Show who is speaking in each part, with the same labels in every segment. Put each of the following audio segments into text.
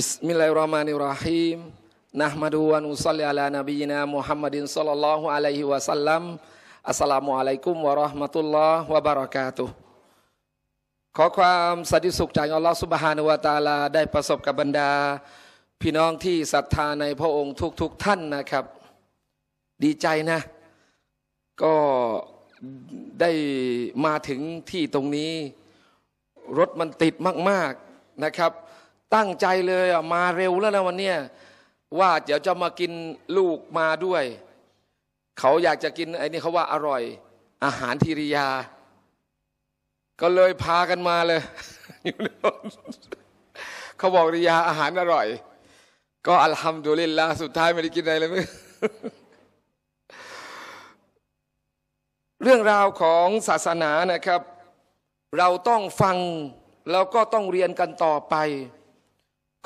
Speaker 1: บิิิิิสมมมมลลลลลาาาฮฮรรร็ะะนนนนห์์ุวอ بسم الله الرحمن الرحيم ن ح م ล و ن ฮ ل ي ะ ل ั نبينا م ح م ล ص ม ى الله عليه وسلم السلام عليكم ورحمة الله وبركاته ขอความสันติสุขจากอัลลอฮฺสุบฮานุวะตาลา ได้ประสบกับบรรดา พี่น้องที่ศรัทธาในพระองค์ทุกๆทท่านนะครับ ดีใจนะ ก็ได้มาถึงที่ตรงนี้รถมันติดมาก ๆนะครับตั้งใจเลยอ่ะ มาเร็วแล้วนะวันเนี้ยว่าเดี๋ยวจะมากินลูกมาด้วย เขาอยากจะกินไอ้นี่เขาว่าอร่อย อาหารทิริยา ก็เลยพากันมาเลย เขาบอกริยาอาหารอร่อย ก็ อัลฮัมดุลิลลาสุดท้ายไม่ได้กินอะไรเลยมั้เรื่องราวของศาสนานะครับ เราต้องฟังแล้วก็ต้องเรียนกันต่อไป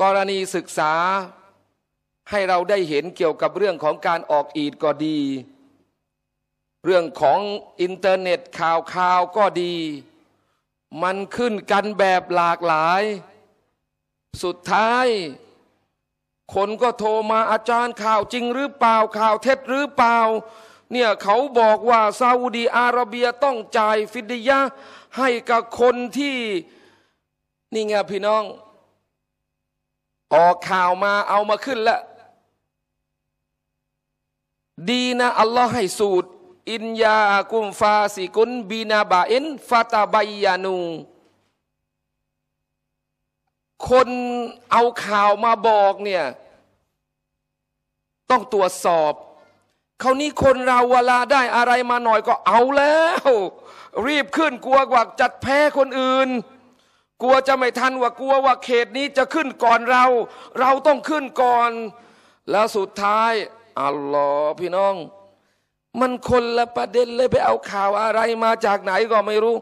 Speaker 1: กรณีศึกษาให้เราได้เห็นเกี่ยวกับเรื่องของการออกอีดก็ดี เรื่องของอินเทอร์เน็ตข่าวข่าวก็ดี มันขึ้นกันแบบหลากหลาย สุดท้าย คนก็โทรมาอาจารย์ข่าวจริงหรือเปล่าข่าวเท็จหรือเปล่าเนี่ยเขาบอกว่าซาอุดีอาระเบียต้องจ่ายฟิดยะให้กับคนที่ นี่ไงพี่น้องออกข่าวมาเอามาขึ้นละดีนะ อัลลอฮ์ให้สูตร อินยากุมฟาสิกุนบีนาบาอินฟาตาบายานูคนเอาข่าวมาบอกเนี่ย ต้องตรวจสอบ เขานี้คนเราเวลาได้อะไรมาหน่อยก็เอาแล้ว รีบขึ้นกลัวกว่าจัดแพ้คนอื่นกลัวจะไม่ทันว่ากลัวว่าเขตนี้จะขึ้นก่อนเรา เราต้องขึ้นก่อน แล้วสุดท้ายอัลลอฮ์พี่น้อง มันคนละประเด็นเลยไปเอาข่าวอะไรมาจากไหนก็ไม่รู้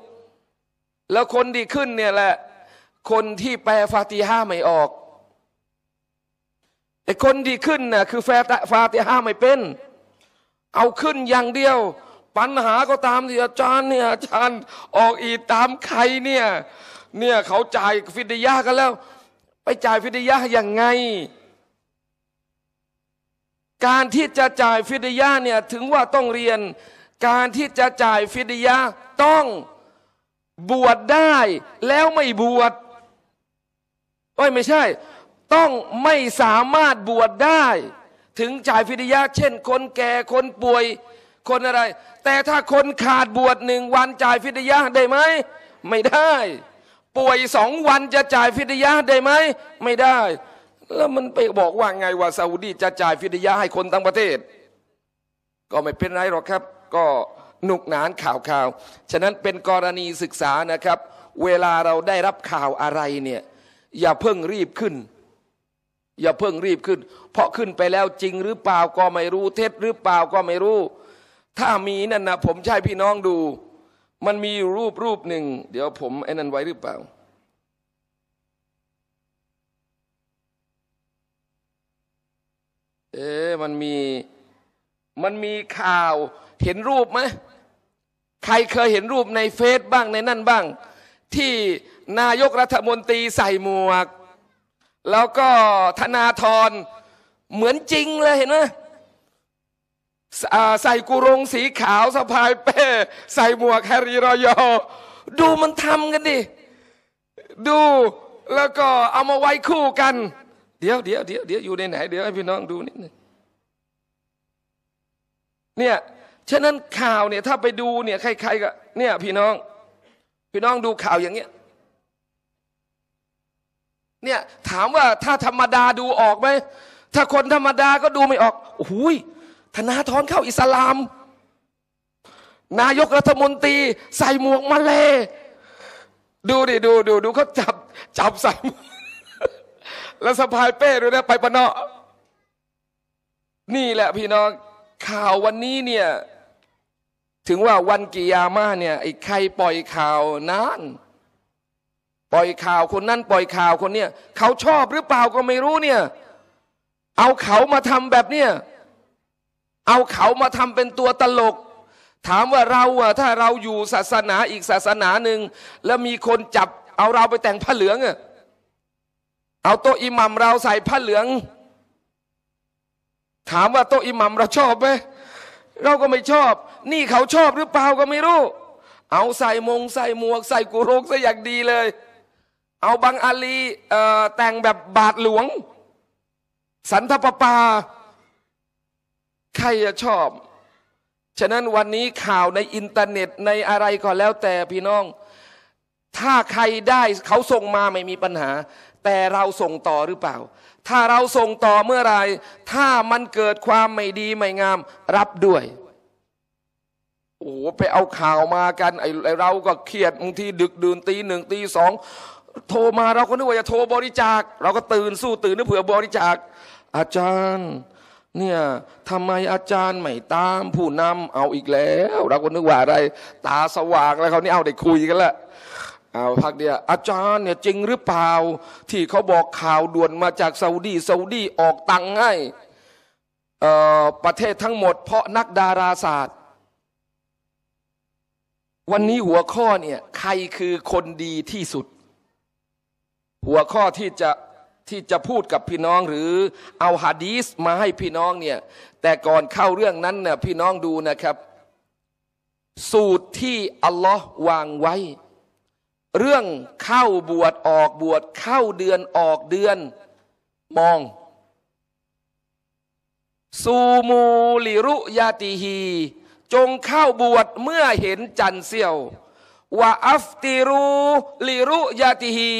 Speaker 1: แล้วคนที่ขึ้นเนี่ยแหละ คนที่แปลฟาติห้าไม่ออกไอ้คนที่ขึ้นน่ะคือ แฟฟาติห้าไม่เป็น เอาขึ้นอย่างเดียว ปัญหาก็ตามที่อาจารย์เนี่ยอาจารย์ออกอีตามใครเนี่ยเนี่ยเขาจ่ายฟิดยากันแล้ว ไปจ่ายฟิดยาอย่างไง การที่จะจ่ายฟิดยาเนี่ยถึงว่าต้องเรียน การที่จะจ่ายฟิดยาต้องบวชได้แล้วไม่บวชโอ้ยไม่ใช่ ต้องไม่สามารถบวชได้ ถึงจ่ายฟิดยาเช่น คนแก่คนป่วยคนอะไร แต่ถ้าคนขาดบวชหนึ่งวันจ่ายฟิดยาได้ไหมไม่ได้ป่วยสองวันจะจ่ายฟิดยาได้ไหมไม่ได้ แล้วมันไปบอกว่าไงว่าซาอุดีจะจ่ายฟิดยาให้คนทั้งประเทศ ก็ไม่เป็นไรหรอกครับ ก็หนุกหนานข่าวข่าวฉะนั้นเป็นกรณีศึกษานะครับ เวลาเราได้รับข่าวอะไรเนี่ย อย่าเพิ่งรีบขึ้น อย่าเพิ่งรีบขึ้น เพราะขึ้นไปแล้วจริงหรือเปล่าก็ไม่รู้เท็จหรือเปล่าก็ไม่รู้ ถ้ามีนั่นนะผมใช้พี่น้องดูมันมีรูปรูปหนึ่ง เดี๋ยวผมไอ้นั้นไว้หรือเปล่า เอ๊มันมีมันมีข่าวเห็นรูปไหมใครเคยเห็นรูปในเฟซบ้างในนั่นบ้าง ที่นายกรัฐมนตรีใส่หมวก แล้วก็ธนาธรเหมือนจริงเลยเห็นไหมใส่กุรงสีขาวสะพายเป้ใส่หมวกแฮร์รี่รอยอ ดูมันทำกันดิดูแล้วก็เอามาไว้คู่กัน เดี๋ยวเดี๋ยวเดี๋ยวเดี๋ยว อยู่ในไหนเดี๋ยวให้พี่น้องดูนิดนึงเนี่ยฉะนั้นข่าวเนี่ยถ้าไปดูเนี่ยใคร ๆ ก็ เนี่ยพี่น้อง พี่น้องดูข่าวอย่างเงี้ยเนี่ยถามว่าถ้าธรรมดาดูออกไหมถ้าคนธรรมดาก็ดูไม่ออกโอ้ยธนาธรเข้าอิสลาม นายกรัฐมนตรี ใส่หมวกมาเลดูดิดูดูดูเขาจับจับใส่แล้วสะพายเป้ด้วยนะไปปะเนาะนี่แหละพี่น้อง ข่าววันนี้เนี่ย ถึงว่าวันกิยามาเนี่ยไอ้ใครปล่อยข่าวนั้นปล่อยข่าวคนนั้นปล่อยข่าวคนเนี่ยเขาชอบหรือเปล่าก็ไม่รู้เนี่ย เอาเขามาทำแบบเนี่ยเอาเขามาทำเป็นตัวตลก ถามว่าเราอะถ้าเราอยู่ศาสนาอีกศาสนาหนึ่งแล้วมีคนจับ เอาเราไปแต่งผ้าเหลืองอะเอาโต๊ะอิหมัมเราใส่ผ้าเหลือง ถามว่าโต๊ะอิหมัมเราชอบไหมเราก็ไม่ชอบ นี่เขาชอบหรือเปล่าก็ไม่รู้เอาใส่มงใส่หมวก ใส่กุโรกใส่อย่างดีเลย เอาบางอาลีแต่งแบบบาทหลวงสันทปปาใครจะชอบ ฉะนั้นวันนี้ข่าวในอินเทอร์เน็ตในอะไรก็แล้วแต่พี่น้อง ถ้าใครได้เขาส่งมาไม่มีปัญหา แต่เราส่งต่อหรือเปล่า ถ้าเราส่งต่อเมื่อไร ถ้ามันเกิดความไม่ดีไม่งาม รับด้วย โอ้ไปเอาข่าวมากันไอ้เรา ก็เครียดบางทีดึกดื่นตีหนึ่งตีสอง โทรมาเราก็นึกว่าจะโทรบริจาค เราก็ตื่นสู้ตื่นนึกเผื่อบริจาคอาจารย์เนี่ยทำไมอาจารย์ไม่ตาม ผู้นำเอาอีกแล้วเราก็นึกว่าอะไร ตาสว่างแล้วเขานี่เอาได้คุยกันละเอาพักเดียวอาจารย์เนี่ย จริงหรือเปล่า ที่เขาบอกข่าวด่วนมาจากซาอุดีซาอุดีออกตังค์ให้ประเทศทั้งหมด เพราะนักดาราศาสตร์ วันนี้หัวข้อเนี่ย ใครคือคนดีที่สุด หัวข้อที่จะที่จะพูดกับพี่น้องหรือเอาฮะดีสมาให้พี่น้องเนี่ย แต่ก่อนเข้าเรื่องนั้นเนี่ยพี่น้องดูนะครับ สูตรที่อัลลอฮ์วางไว้ เรื่องเข้าบวชออกบวชเข้าเดือนออกเดือนมองซูมูลิรุยาติฮีจงเข้าบวชเมื่อเห็นจันเสียวว่าอัฟติรู ลิรุยาติฮี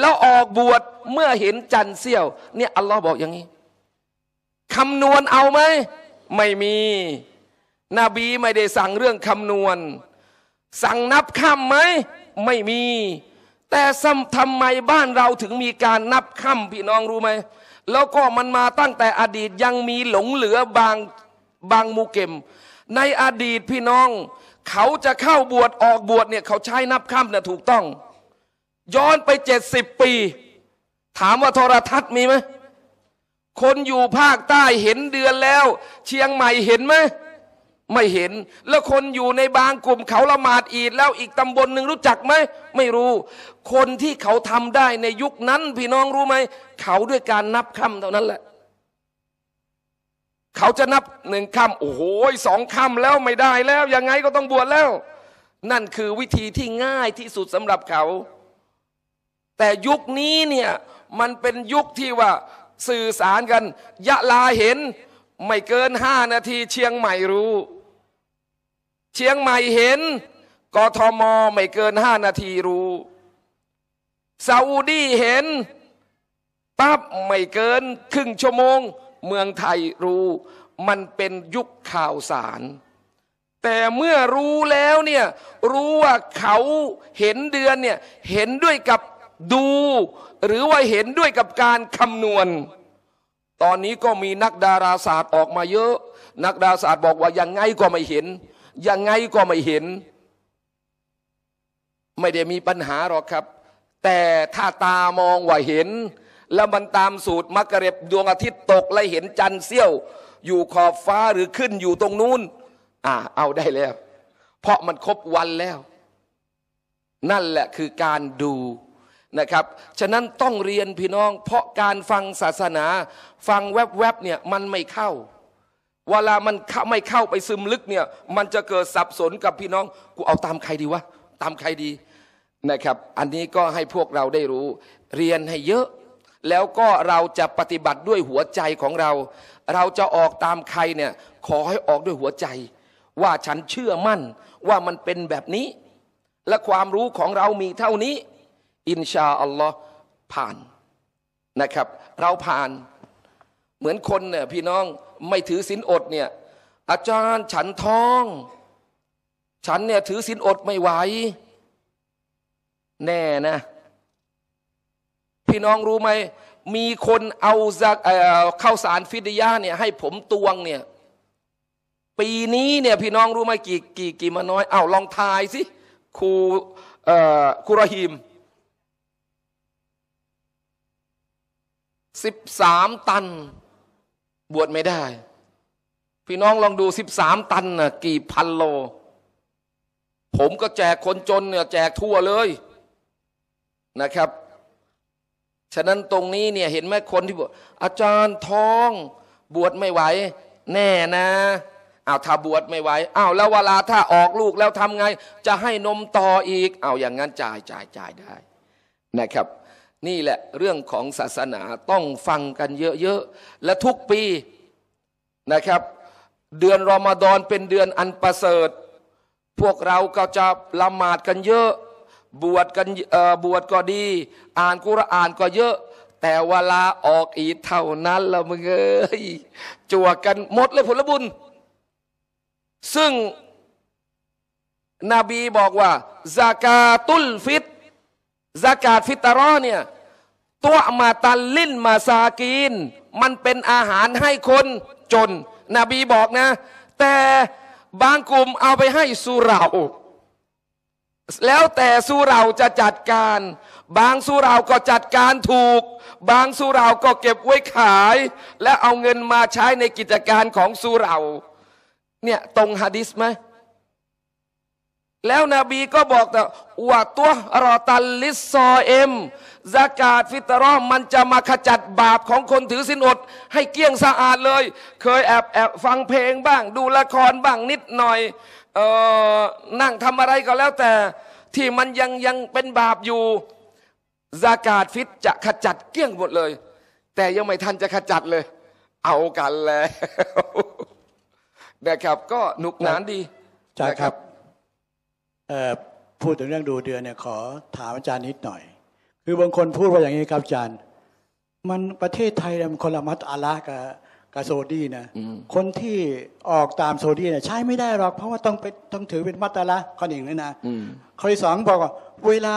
Speaker 1: แล้วออกบวชเมื่อเห็นจันเสี้ยว เนี่ยอัลลอฮ์บอกอย่างนี้คำนวณเอาไหม ไม่มีนบีไม่ได้สั่งเรื่องคำนวณ สั่งนับค่ำไหม ไม่มี แต่ทำไมบ้านเราถึงมีการนับค่ำพี่น้องรู้ไหม แล้วก็มันมาตั้งแต่อดีตยังมีหลงเหลือบางบางมูเกมในอดีตพี่น้องเขาจะเข้าบวชออกบวชเนี่ยเขาใช้นับค่ำเนี่ยถูกต้อง ย้อนไปเจ็ดสิบปี ถามว่าโทรทัศน์มีไหมคนอยู่ภาคใต้เห็นเดือนแล้ว เชียงใหม่เห็นไหมไม่เห็น แล้วคนอยู่ในบางกลุ่มเขาละหมาดอีดแล้วอีกตำบลหนึ่งรู้จักไหมไม่รู้ คนที่เขาทำได้ในยุคนั้นพี่น้องรู้ไหม เขาด้วยการนับคำเท่านั้นแหละเขาจะนับหนึ่งคำโอ้โหสองคำแล้วไม่ได้แล้วยังไงก็ต้องบวชแล้ว นั่นคือวิธีที่ง่ายที่สุดสำหรับเขา แต่ยุคนี้เนี่ย มันเป็นยุคที่ว่าสื่อสารกันยะลาเห็น ไม่เกินห้านาทีเชียงใหม่รู้ เชียงใหม่เห็นกทมไม่เกินห้านาทีรู้ ซาอุดีเห็นปั๊บไม่เกินครึ่งชั่วโมงเมืองไทยรู้มันเป็นยุคข่าวสาร แต่เมื่อรู้แล้วเนี่ยรู้ว่าเขาเห็นเดือนเนี่ยเห็นด้วยกับดู หรือว่าเห็นด้วยกับการคำนวณ ตอนนี้ก็มีนักดาราศาสตร์ออกมาเยอะ นักดาราศาสตร์บอกว่ายังไงก็ไม่เห็นยังไงก็ไม่เห็น ไม่ได้มีปัญหาหรอกครับ แต่ถ้าตามองว่าเห็นแล้วมันตามสูตรมักะเร็บดวงอาทิตย์ตก และเห็นจันทร์เสี้ยว อยู่ขอบฟ้าหรือขึ้นอยู่ตรงนู้นอ่าเอาได้แล้ว เพราะมันครบวันแล้ว นั่นแหละ คือการดูนะครับฉะนั้นต้องเรียนพี่น้อง เพราะการฟังศาสนา ฟังแวบๆเนี่ยมันไม่เข้า เวลามันไม่เข้าไปซึมลึกเนี่ยมันจะเกิดสับสนกับพี่น้องกูเอาตามใครดีวะตามใครดีนะครับ อันนี้ก็ให้พวกเราได้รู้ เรียนให้เยอะแล้วก็เราจะปฏิบัติด้วยหัวใจของเรา เราจะออกตามใครเนี่ยขอให้ออกด้วยหัวใจ ว่าฉันเชื่อมั่นว่ามันเป็นแบบนี้ และความรู้ของเรามีเท่านี้ อินชาอัลลอฮ์ผ่านนะครับเราผ่านเหมือนคนเนี่ยพี่น้องไม่ถือศีลอดเนี่ยอาจารย์ฉันท้อง ฉันเนี่ยถือศีลอดไม่ไหว แน่นะพี่น้องรู้ไหมมีคนเอาเข้าวสารฟิดยาเนี่ย ให้ผมตวงเนี่ย ปีนี้เนี่ยพี่น้องรู้ไหมกี่กี่กี่มาน้อยเอาลองทายสิครูครูรหิมสิบสามตันบวชไม่ได้ พี่น้องลองดูสิบสามตันนะกี่พันโล ผมก็แจกคนจนเนี่ย แจกทั่วเลยนะครับฉะนั้นตรงนี้เนี่ยเห็นไหมคนที่บอชอาจารย์ท้องบวชไม่ไหวแน่นะอ้าวถ้าบวชไม่ไหวอ้าวแล้วเวลาถ้าออกลูกแล้วทำไง จะให้นมต่ออีกเอาอย่างนั้นจ่ายจ่ายจ่ายได้นะครับ นี่แหละเรื่องของศาสนาต้องฟังกันเยอะๆ และทุกปีนะครับ เดือนรอมฎอนเป็นเดือนอันประเสริฐ พวกเราก็จะละหมาดกันเยอะบวชกันบวชก็ดี อ่านกุรอานก็เยอะ แต่เวลาออกอีดเท่านั้นละมึงเอ้ยจวกกัน หมดเลย ผล บุญ ซึ่ง นบีบอกว่าซากาตุลฟิตซากาตฟิตรอเนี่ย ตัวมาตันลิ้นมาซากีน มันเป็นอาหารให้คนจน นบีบอกนะ แต่ บาง กลุ่ม เอาไปให้สุราแล้วแต่สุเราจะจัดการ บางสุเราก็จัดการถูก บางสุเราก็เก็บไว้ขาย และเอาเงินมาใช้ในกิจการของสุเราเนี่ยตรงฮะดิษไหมแล้วนบีก็บอกแต่่าตัวรอตันลิซอเอ็มสากาศฟิตรอมันจะมาขจัดบาปของคนถือสินอดให้เกี้ยงสะอาดเลย เคยแอบแอบฟังเพลงบ้างดูละครบ้างนิดหน่อยนั่งทำอะไรก็แล้วแต่ ที่มันยังยังเป็นบาปอยู่ซากาศฟิตจะขจัดเกลี้ยงหมดเลย แต่ยังไม่ทันจะขจัดเลย เอากันแล้วนะครับ ก็หนุกหนานดี
Speaker 2: จ้าครับพูดถึงเรื่องดูเดือนเนี่ย ขอถามอาจารย์นิดหน่อย คือบางคนพูดว่าอย่างนี้ครับ อาจารย์ มันประเทศไทยมันคนละมัดอาละกับกับโซดีนะ คนที่ออกตามโซดีเนี่ย ใช้ไม่ได้หรอก เพราะว่าต้องไปต้องถือเป็นมาตาละข้อหนึ่งเลยนะข้อที่สองบอกว่าเวลา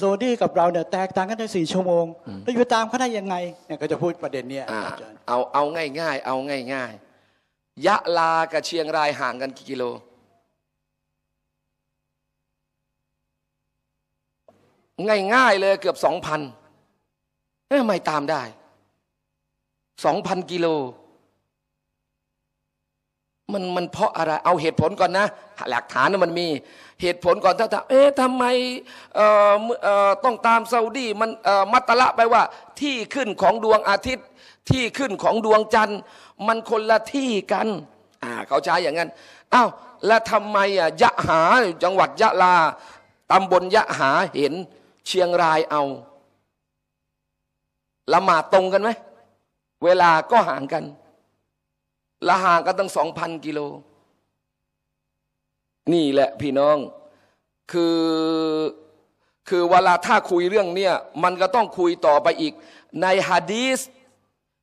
Speaker 2: โซดีกับเราเนี่ย แตกต่างกันได้สี่ชั่วโมง แล้วอยู่ตามเขาได้ยังไง
Speaker 1: เนี่ยก็จะพูดประเด็นเนี้ยเอาเอาง่าย ๆ เอาง่าย ๆ ยะลา กับเชียงรายห่างกันกี่กิโล ง่าย ๆ เลยเกือบสองพันไม่ตามได้สองพันกิโล มันมันเพราะอะไร เอาเหตุผลก่อนนะ หลักฐานมันมี เหตุผลก่อน ถ้าถามเอ๊ะทำไมต้องตามซาอุดีมันมัตตละไปว่า ที่ขึ้นของดวงอาทิตย์ ที่ขึ้นของดวงจันทร์ มันคนละที่กันอ่าเขาใช้อย่างนั้นอ้าวแล้วทำไมอ่ะยะหา จังหวัดยะลา ตำบลยะหา เห็นเชียงรายเอา ละหมาดตรงกันไหมเวลาก็ห่างกันละห่างกันตั้งสองพันกิโล นี่แหละ พี่น้อง คือคือเวลาถ้าคุยเรื่องเนี่ย มันก็ต้องคุยต่อไปอีก ในฮะดีส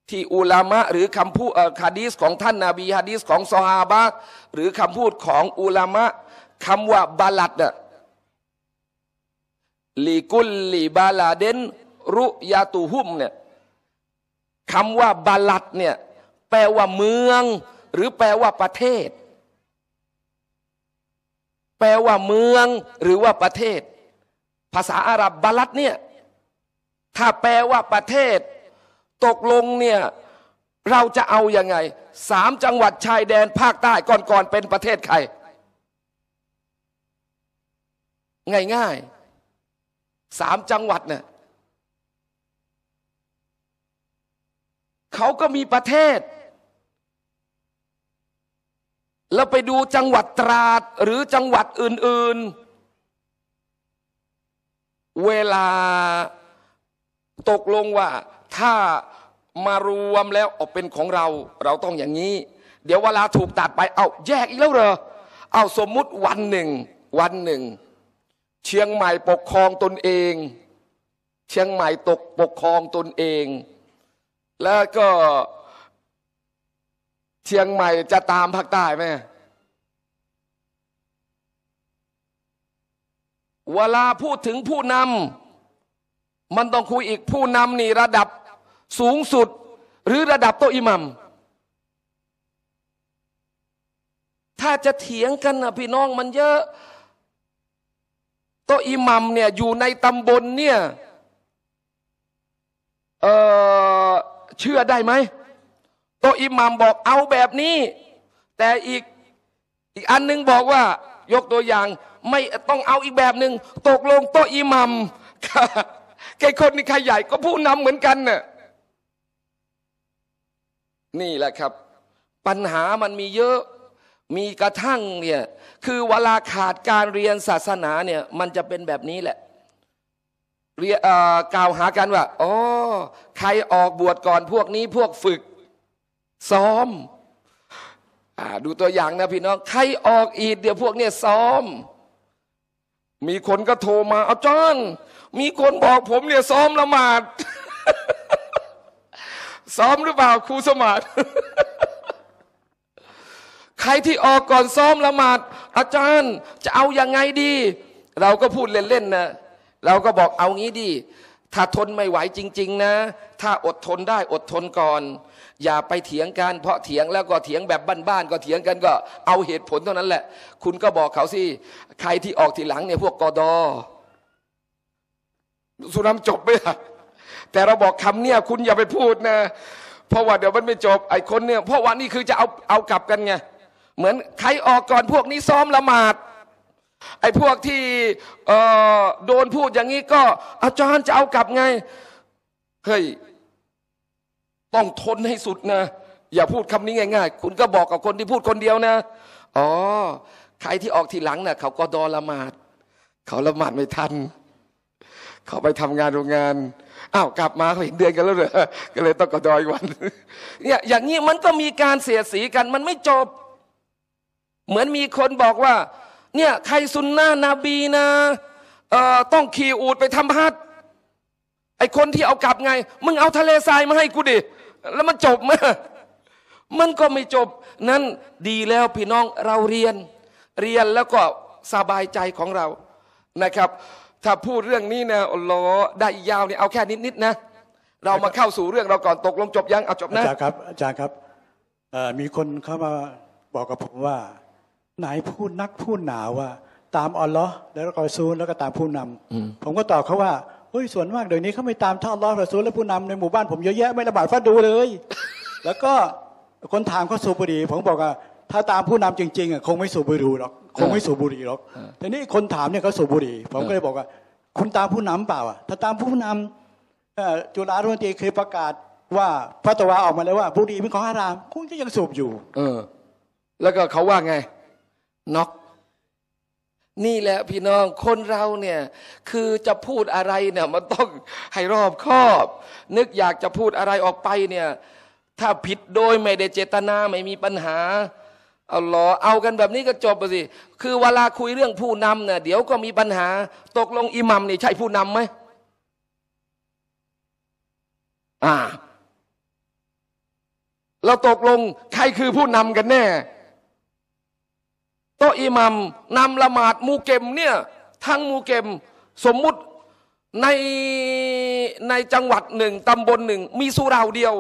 Speaker 1: ที่อุลามะหรือคำพูดฮะดีสของท่านนาบีฮะดีสของซอฮาบะหรือคำพูดของอุลามะคำว่าบาลัดน่ะลิกุลลิบาลาเดน รุยาตูฮุมเนี่ยคำว่าบาลัดเนี่ยแปลว่าเมือง หรือแปลว่าประเทศ แปลว่าเมืองหรือว่าประเทศ ภาษาอาหรับบาลัดเนี่ยถ้าแปลว่าประเทศ ตกลงเนี่ยเราจะเอาอยัางไงสามจังหวัดชายแดนภาคใต้ก่อนๆเป็นประเทศใคร ง่ายๆสามจังหวัดเนี่ยเขาก็มีประเทศ แล้วไปดูจังหวัดตราดหรือจังหวัดอื่น ๆ เวลาตกลงว่า ถ้ามารวมแล้วออกเป็นของเรา เราต้องอย่างนี้ เดี๋ยวเวลาถูกตัดไปเอาแยกอีกแล้วเหรอ เอาสมมุติวันหนึ่ง วันหนึ่ง เชียงใหม่ปกครองตนเอง เชียงใหม่ตกปกครองตนเองแล้วก็เชียงใหม่จะตามภาคใต้ไหมเวลาพูดถึงผู้นำมันต้องคุยอีกผู้นำนี่ระดับสูงสุด หรือระดับโตอิหมัมถ้าจะเถียงกันนะพี่น้องมันเยอะโตอิหมัมเนี่ยอยู่ในตำบลเนี่ย เออเชื่อได้ไหมโตอิหมัมบอกเอาแบบนี้ แต่อีกอีกอันนึงบอกว่า ยกตัวอย่างไม่ต้องเอาอีกแบบหนึ่งตกลงโตอิหมัมใครคนนี้ใครใหญ่ก็ผู้นำเหมือนกันน่ะนี่แหละครับ ปัญหามันมีเยอะมีกระทั่งเนี่ย คือเวลาขาดการเรียนศาสนาเนี่ย มันจะเป็นแบบนี้แหละเกล่าวหากันว่าอ๋อใครออกบวชก่อนพวกนี้พวกฝึก ซ้อมอดูตัวอย่างนะพี่น้องใครออกอีด เดี๋ยวพวกเนี่ยซ้อมมีคนก็โทรมาเอาจอนมีคนบอกผมเนี่ยซ้อมละหมาด ซ้อมหรือเปล่าครูสมาธิใครที่ออกก่อนซ้อมละหมาด อาจารย์ จะเอาอยัางไงดี เราก็พูดเล่นๆนะเราก็บอกเอางี้ดิถ้าทนไม่ไหวจริง ๆ นะ ถ้าอดทนได้ อดทนก่อน อย่าไปเถียงกัน เพราะเถียงแล้วก็เถียงแบบบ้านๆก็เถียงกันก็เอาเหตุผลเท่านั้นแหละ คุณก็บอกเขาสิ ใครที่ออกทีหลัง เนี่ย พวกกอดอสุนัมจบไหมล่ะ แต่เราบอกคำเนี่ย คุณอย่าไปพูดนะ เพราะว่าเดี๋ยวมันไม่จบ ไอ้คนเนี่ยเพราะว่านี่คือจะเอาเอากลับกันไง เหมือนใครออกก่อนพวกนี้ซ้อมละหมาดไอ้พวกที่โดนพูดอย่างนี้ก็ อาจารย์จะเอากลับไงเฮ้ยต้องทนให้สุดนะ อย่าพูดคำนี้ง่าย ๆ คุณก็บอกกับคนที่พูดคนเดียวนะอ๋อใครที่ออกทีหลังนะ่ะ เขาก็ดอละหมาด เขาละหมาดไม่ทันเขาไปทำงานโรงงาน อ้าว กลับมาเขาเห็นเดือนกันแล้วเหรอ ก็เลยต้องกอดอยวัน เนี่ย อย่างนี้มันก็มีการเสียสีกัน มันไม่จบ เหมือนมีคนบอกว่าเนี่ยใครซุนนะนบีนะต้องขี่อูดไปทำฮัตไอคนที่เอากลับไง มึงเอาทะเลทรายมาให้กูดิแล้วมันจบไหมมันก็ไม่จบนั้นดีแล้วพี่น้องเราเรียนเรียนแล้วก็สบายใจของเรานะครับ ถ้าพูดเรื่องนี้นะอัลลอฮ์ได้ยาวเนี่ยเอาแค่นิดๆนะ เรามาเข้าสู่เรื่องเราก่อนตกลงจบยังเอาจบนะอาจารย์ค
Speaker 2: รับอาจารย์ครับมีคนเข้ามาบอกกับผมว่าไหนพูดนักพูดหนาว่า ตามอัลลอฮ์แล้วก็ซูลแล้วก็ตามผู้นำผมก็ตอบเขาว่าเฮ้ยส่วนมากเดี๋ยวนี้เขาไม่ตามท่าอัลลอฮ์รอซูลและผู้นำในหมู่บ้านผมเยอะแยะไม่ระบาดฟ้าดูเลย แล้วก็คนถามเขาสูบบุหรี่ผมบอกว่า ถ้าตามผู้นำจริงๆอ่ะคงไม่สูบบุหรี่หรอกคงไม่สูบบุหรี่หรอกทีนี้คนถามเนี่ยเขาสูบบุหรี่ผมก็เลยบอกว่า คุณตามผู้นำเปล่าอ่ะถ้าตามผู้นำจุฬาลงกรณ์เคยประกาศว่าพระตวาออกมาแล้วว่าบุหรี่เป็นของฮาราม คุณก็ยังสูบอยู่ เออ
Speaker 1: แล้วก็เขาว่าไงน็อกนี่แหละพี่น้องคนเราเนี่ย คือจะพูดอะไรเนี่ยมันต้องให้รอบคอบ นึกอยากจะพูดอะไรออกไปเนี่ยถ้าผิดโดยไม่ได้เจตนา ไม่มีปัญหาเอาหรอเอากันแบบนี้ก็จบไปสิ คือเวลาคุยเรื่องผู้นำเนี่ยเดี๋ยวก็มีปัญหา ตกลง อิหมัมนี่ใช่ผู้นำไหมอ่าเราตกลงใครคือผู้นำกันแน่โตอิมัมนำละหมาดมูเกมเนี่ยทั้งมูเกมสมมุติในในจังหวัดหนึ่งตำบลหนึ่ง มีสุราเดียว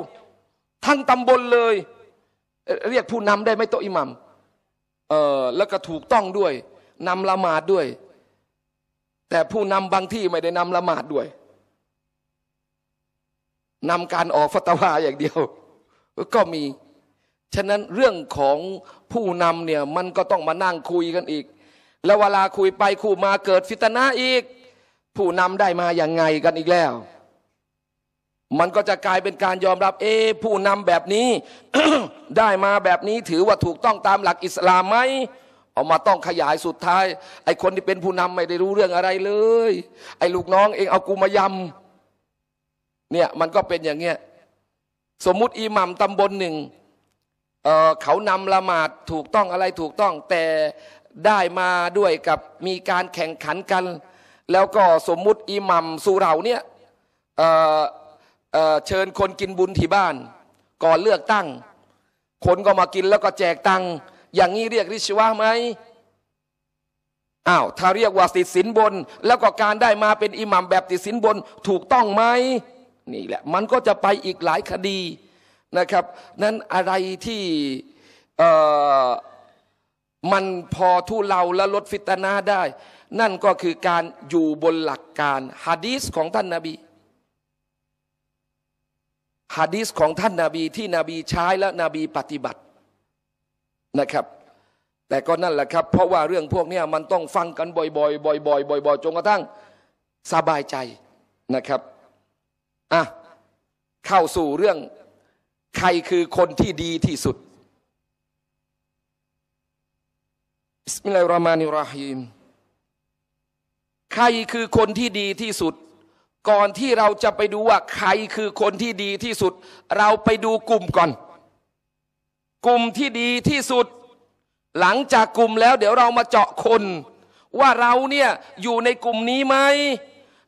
Speaker 1: ทั้งตำบลเลย เรียกผู้นำได้ไหมโตอิมัมเออแล้วก็ถูกต้องด้วยนำละหมาดด้วย แต่ผู้นำบางที่ไม่ได้นำละหมาดด้วยนำการออกฟัตวาอย่างเดียว ก็มีฉะนั้นเรื่องของผู้นำเนี่ย มันก็ต้องมานั่งคุยกันอีก แล้วเวลาคุยไป คู่มาเกิดฟิตนาอีก ผู้นำได้มาอย่างไงกันอีกแล้ว มันก็จะกลายเป็นการยอมรับ เอผู้นำแบบนี้ได้มาแบบนี้ถือว่าถูกต้องตามหลักอิสลามไหมเอามาต้องขยายสุดท้าย ไอคนที่เป็นผู้นำไม่ได้รู้เรื่องอะไรเลย ไอลูกน้องเองเอากูมายำเนี่ยมันก็เป็นอย่างเงี้ยสมมุติอิหมัมตำบลหนึ่งเขานำละหมาดถูกต้องอะไรถูกต้อง แต่ได้มาด้วยกับมีการแข่งขันกัน แล้วก็สมมุติอิหมัมสุเราเนี่ยเเเชิญคนกินบุญที่บ้านก่อนเลือกตั้งคนก็มากินแล้วก็แจกตังอย่างนี้เรียกริชวะไหมอ้าวถ้าเรียกว่าติดสินบนแล้วก็การได้มาเป็นอิหมัมแบบติดสินบนถูกต้องไหมนี่แหละมันก็จะไปอีกหลายคดีนะครับนั้นอะไรที่มันพอทุเลาและลดฟิตนาได้ นั่นก็คือการอยู่บนหลักการฮะดีสของท่านนาบีฮะดีสของท่านนาบีที่นบีใช้และนบีปฏิบัตินะครับ แต่ก็นั่นแหละครับเพราะว่าเรื่องพวกนี้มันต้องฟังกันบ่อยๆบ่อยๆบ่อยๆจนกระทั่งสบายใจนะครับอ่ะเข้าสู่เรื่องใครคือคนที่ดีที่สุดบิสมิลลาฮิรรามานิรราฮิมใครคือคนที่ดีที่สุด ก่อนที่เราจะไปดูว่าใครคือคนที่ดีที่สุด เราไปดูกลุ่มก่อน กลุ่มที่ดีที่สุด หลังจากกลุ่มแล้ว เดี๋ยวเรามาเจาะคน ว่าเราเนี่ยอยู่ในกลุ่มนี้ไหม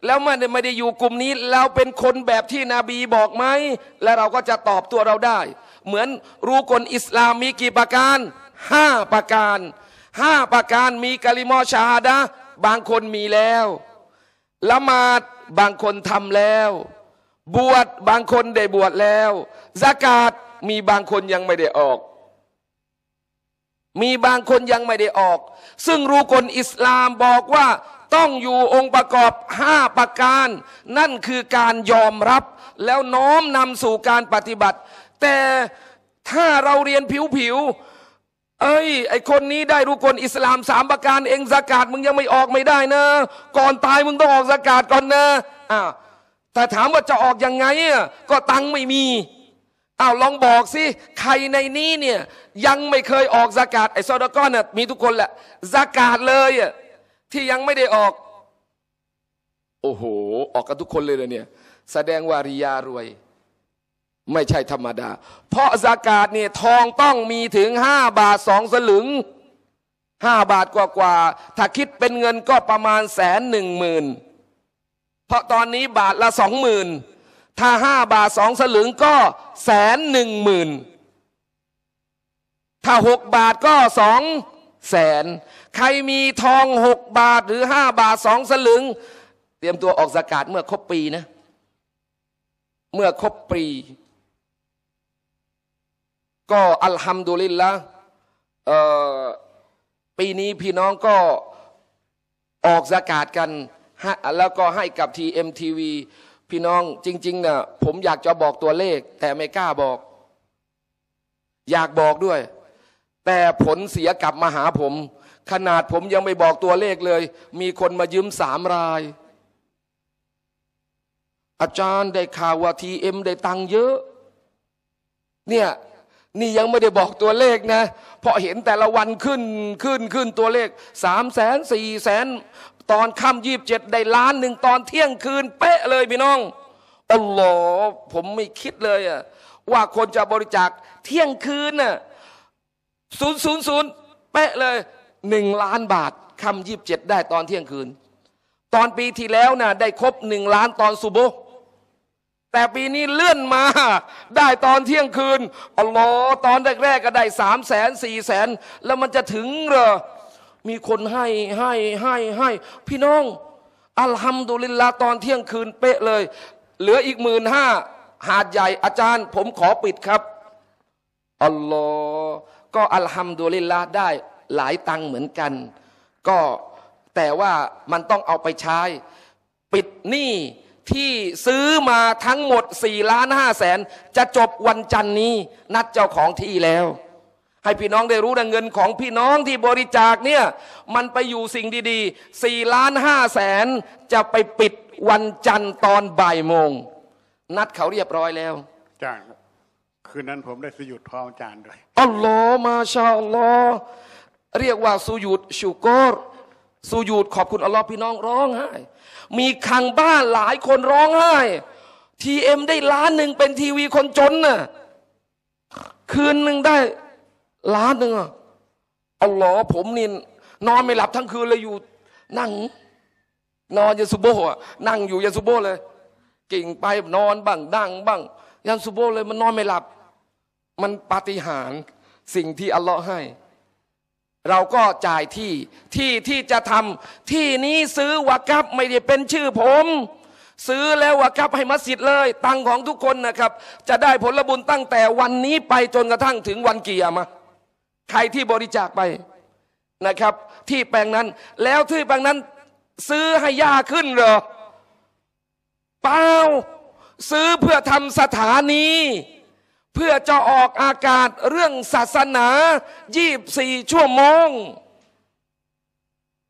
Speaker 1: แล้วมันไม่ได้อยู่กลุ่มนี้ เราเป็นคนแบบที่นบีบอกไหม และเราก็จะตอบตัวเราได้ เหมือนรู้กลอิสลามมีกี่ประการห้าประการ ห้าประการมีกะลิมอชาดะบางคนมีแล้วละหมาดบางคนทำแล้ว บวชบางคนได้บวชแล้วสากาศมีบางคนยังไม่ได้ออก มีบางคนยังไม่ได้ออก ซึ่งรู้กลอิสลามบอกว่าต้องอยู่องค์ประกอบ 5 ประการ นั่นคือการยอมรับแล้วน้อมนำสู่การปฏิบัติ แต่ถ้าเราเรียนผิวๆ เอ้ยไอคนนี้ได้รู้กลอิสลามสามประการ เองสากาดมึงยังไม่ออกไม่ได้นะ ก่อนตายมึงต้องออกสากาดก่อนนะอ้าวแต่ถามว่าจะออกยังไงอ่ะก็ตังไม่มีอ้าวลองบอกสิใครในนี้เนี่ยยังไม่เคยออกสากาดไอซอดก้อนน่ะมีทุกคนแหละสากาดเลยอ่ะที่ยังไม่ได้ออก โอ้โห ออกกันทุกคนเลยเลยเนี่ย แสดงว่าริยารวยไม่ใช่ธรรมดา เพราะสากาศเนี่ยทองต้องมีถึงห้าบาทสองสลึงห้าบาทกว่ากว่าถ้าคิดเป็นเงินก็ประมาณแสนหนึ่งหมื่นเพราะตอนนี้บาทละสองหมื่นถ้าห้าบาทสองสลึงก็แสนหนึ่งหมื่นถ้าหกบาทก็สองแสนใครมีทองหกบาท หรือห้าบาทสองสลึง เตรียมตัวออกสากาศเมื่อครบปีนะ เมื่อครบปีก็อัลฮัมดุลิลละปีนี้พี่น้องก็ออกสากาศกันแล้วก็ให้กับทีเอ็มทีวีพี่น้องจริงๆนะ่ะผมอยากจะบอกตัวเลข แต่ไม่กล้าบอก อยากบอกด้วย แต่ผลเสียกลับมาหาผมขนาดผมยังไม่บอกตัวเลขเลย มีคนมายืมสามราย อาจารย์ได้ข่าวว่าทีเอ็มได้ตังเยอะเนี่ยนี่ยังไม่ได้บอกตัวเลขนะเพราะเห็นแต่ละวันขึ้นขึ้นขึ้นตัวเลขสามแสนสี่แสนตอนค่ำยีบเจ็ดได้ล้านหนึ่งตอนเที่ยงคืน เป๊ะเลยพี่น้องอัลลอฮ์ผมไม่คิดเลยอะว่าคนจะบริจาคเที่ยงคืนน่ะศูนย์ศูนย์ศูนย์เป๊ะเลยหนึ่งล้านบาทคำยีิบเจ็ดได้ตอนเที่ยงคืน ตอนปีที่แล้วนะ่ะ ได้ครบหนึ่งล้านตอนสุโบแต่ปีนี้เลื่อนมา ได้ตอนเที่ยงคืนอัลลอฮ์ตอนแรกๆก็ได้สามแสนสี่แสนแล้วมันจะถึงเหรอมีคนให้ให้ให้ให้ พี่น้อง อัลฮัมดุลิลลาตอนเที่ยงคืน เป๊ะเลย เหลืออีกหมื่นห้าหาดใหญ่อาจารย์ผมขอปิดครับอัลลอฮ์ก็อัลฮัมดุลิลลาได้หลายตังเหมือนกัน ก็แต่ว่ามันต้องเอาไปใช้ ปิดหนี้ ที่ซื้อมาทั้งหมด4ล้านห้าแสน จะจบวันจันนี้ นัดเจ้าของที่แล้ว ให้พี่น้องได้รู้นะเงินของพี่น้องที่บริจาคเนี่ย มันไปอยู่สิ่งดีๆ4ล้านห้าแสน จะไปปิดวันจันทร์ตอนบ่ายโมง นัดเขาเรียบร้อยแล้วจ้างคืนนั้นผมได้สยุดทองจานด้วยอ๋ลอมาชาอลอเรียกว่าสูยุดชูโกรสูยุดขอบคุณอัลลอฮ์พี่น้องร้องไห้มีคังบ้านหลายคนร้องไห้ทีเอ็มได้ล้านหนึ่งเป็นทีวีคนจนน่ะคืนหนึ่งได้ล้านหนึ่งอ่ะอัลลอฮ์ผมนี่นอนไม่หลับ ทั้งคืนเลยอยู่นั่งนอนยันซุโบะนั่งอยู่ยันซุโบเลยกิ่งไปนอนบ้างนั่ง บ้างยันซุโบเลยมันนอนไม่หลับ มันปาฏิหาริย์สิ่งที่อัลลอฮ์ให้เราก็จ่ายที่ที่ที่จะทำที่นี้ซื้อวากับไม่ได้เป็นชื่อผม ซื้อแล้ววากับให้มัสยิดเลย ตังของทุกคนนะครับ จะได้ผลบุญตั้งแต่วันนี้ไปจนกระทั่งถึงวันเกียรมาใครที่บริจาคไปนะครับ ที่แปลงนั้น แล้วที่แปลงนั้น ซื้อให้ยาขึ้นเหรอเปล่าซื้อเพื่อทำสถานีเพื่อจะออกอากาศเรื่องศาสนา 24 ชั่วโมง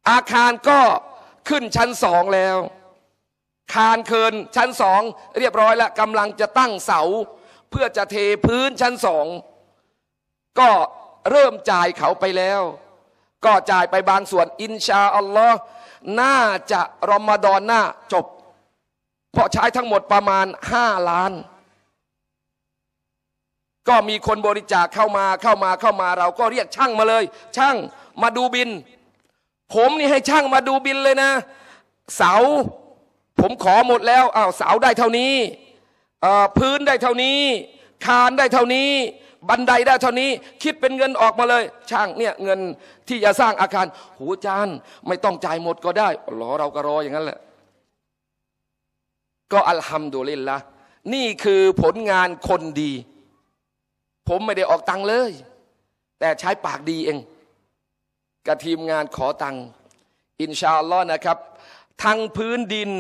Speaker 1: อาคารก็ขึ้นชั้นสองแล้ว คานเคินชั้นสองเรียบร้อยแล้วกำลังจะตั้งเสา เพื่อจะเทพื้นชั้นสองก็เริ่มจ่ายเขาไปแล้ว ก็จ่ายไปบางส่วนอินชาอัลลอฮ์น่าจะรอมฎอนหน้าจบ เพราะใช้ทั้งหมดประมาณห้าล้านก็มีคนบริจาคเข้ามา เข้ามา เข้ามา เราก็เรียกช่างมาเลย ช่าง มาดูบิน ผมนี่ให้ช่างมาดูบินเลยนะ เสา ผมขอหมดแล้ว อ้าว เสาได้เท่านี้ พื้นได้เท่านี้ คานได้เท่านี้ บันไดได้เท่านี้ คิดเป็นเงินออกมาเลย ช่างเนี่ยเงินที่จะสร้างอาคาร หูจานไม่ต้องจ่ายหมดก็ได้หรอเราก็รออย่างนั้นแหละ ก็อัลฮัมดุลิลละนี่คือผลงานคนดีผมไม่ได้ออกตังค์เลย แต่ใช้ปากดีเอง กับทีมงานขอตังค์อินชาอัลลอฮ์นะครับ ทั้งพื้นดิน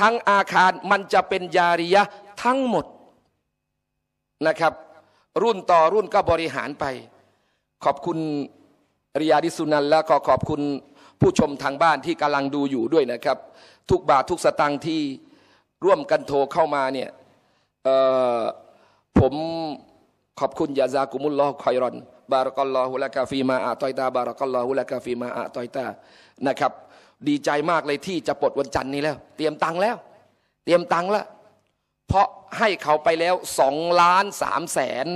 Speaker 1: ทั้งอาคารมันจะเป็นยาริยะ ทั้งหมดนะครับ รุ่นต่อรุ่นก็บริหารไป ขอบคุณริยาดิสุนันและก็ขอบคุณผู้ชมทางบ้านที่กำลังดูอยู่ด้วยนะครับ ทุกบาททุกสตังค์ที่ร่วมกันโทร เข้ามาเนี่ยผมขอบคุณยาซากุมุลลอฮ์คอยรอน บารักัลลอฮุลกาฟีมาอาตอยตาบารักัลลอฮุลกาฟีมาอาตอยตานะครับ ดีใจมากเลยที่จะปลดวันจันทร์นี้แล้ว เตรียมตังค์แล้ว เตรียมตังค์แล้ว เพราะให้เขาไปแล้วสองล้านสามแสน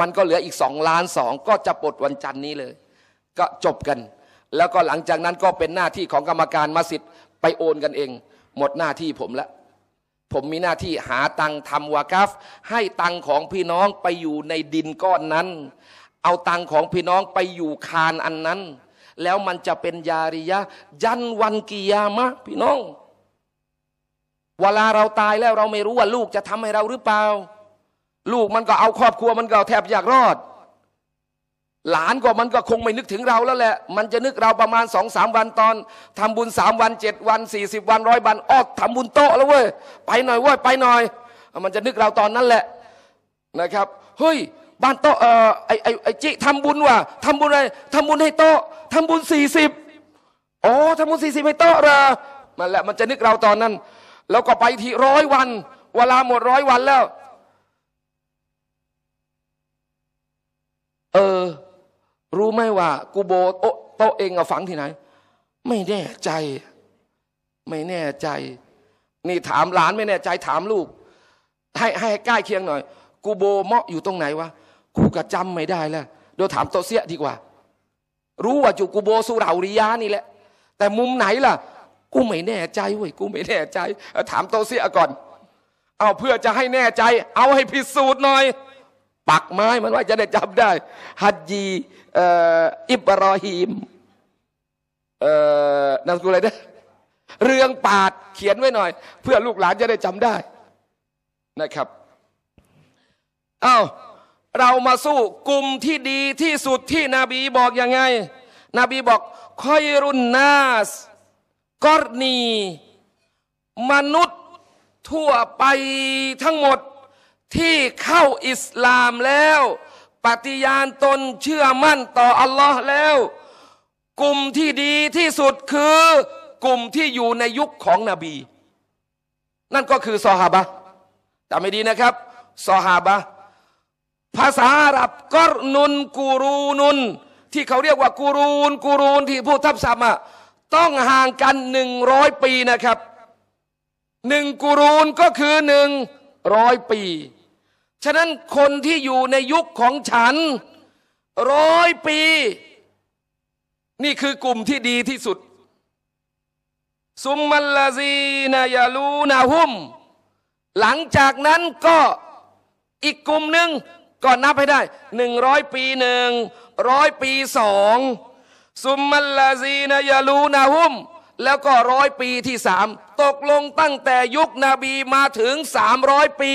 Speaker 1: มันก็เหลืออีกสองล้านสองก็จะปลดวันจันทร์นี้เลย ก็จบกัน แล้วก็หลังจากนั้นก็เป็นหน้าที่ของกรรมการมัสธิ์ไปโอนกันเอง หมดหน้าที่ผมแล้วผมมีหน้าที่หาตังทำวากัฟให้ตังของพี่น้องไปอยู่ในดินก้อนนั้น เอาตังของพี่น้องไปอยู่คานอันนั้น แล้วมันจะเป็นยาริยะยันวันกิยามะพี่น้อง เวลาเราตายแล้วเราไม่รู้ว่าลูกจะทำให้เราหรือเปล่า ลูกมันก็เอาครอบครัวมันก็แทบอยากรอดหลานก็มันก็คงไม่นึกถึงเราแล้วแหละ มันจะนึกเราประมาณสองสามวันตอน ทำบุญสามวันเจ็ดวันสี่สิบวันร้อยวันอ้อทำบุญโตแล้วเว้ยไปหน่อยเว้ยไปหน่อย มันจะนึกเราตอนนั้นแหละนะครับเฮ้ยบ้านโตเออไอไอไอจิทำบุญว่ะทำบุญอะไรทำบุญให้โตทํทำบุญสี่สิบอ๋อทำบุญสี่สิบให้โตละเหรอมันแหละมันจะนึกเราตอนนั้น แล้วก็ไปทีร้อยวัน เวลาหมดร้อยวันแล้ว เออรู้ไหมว่ากูโบโตโตเองเอาฝังที่ไหน ไม่แน่ใจ ไม่แน่ใจนี่ถามหลานไม่แน่ใจถามลูก ให้ให้ใกล้เคียงหน่อย กูโบเมาะอยู่ตรงไหนวะกูก็จำไม่ได้แล้วเดี๋ยวถามโตเสียดีกว่า รู้ว่าอยู่กูโบสุราอริยานี่แหละ แต่มุมไหนล่ะ กูไม่แน่ใจเว้ยกูไม่แน่ใจ ถามโตเสียก่อน เอาเพื่อจะให้แน่ใจเอาให้พิสูจน์หน่อยปักไม้มันไว้จะได้จำได้ฮัจยีอิบรอฮีมนามสกุลอะไรนะเรื่องปาดเขียนไว้หน่อย เพื่อลูกหลานจะได้จำได้นะครับเอา้าเรามาสู้กลุ่มที่ดีที่สุดที่นบีบอกยังไงนบีบอก คอยรุนนาส กอรนี มนุษย์ทั่วไปทั้งหมดที่เข้าอิสลามแล้วปฏิญาณตนเชื่อมั่นต่ออัลลอฮ์แล้ว กลุ่มที่ดีที่สุดคือกลุ่มที่อยู่ในยุคของนบี นั่นก็คือซอฮาบะแต่ไม่ดีนะครับซอฮาบะภาษาอาหรับกอรนุนกูรูนุนที่เขาเรียกว่ากูรูนกูรูนที่พูดทับศัพท์อะต้องห่างกันหนึ่งร้อยปีนะครับหนึ่งกูรูนก็คือหนึ่งร้อยปีฉะนั้นคนที่อยู่ในยุคของฉัน ร้อยปี นี่คือกลุ่มที่ดีที่สุดซุมมัลลาซีนายาลูนาหุม หลังจากนั้นก็อีกกลุ่มหนึ่งก็นับให้ได้ หนึ่งร้อยปีหนึ่ง ร้อยปีสองซุมมัลลาซีนายาลูนาหุมแล้วก็ร้อยปีที่สามตกลงตั้งแต่ยุคนบีมาถึงสามร้อยปี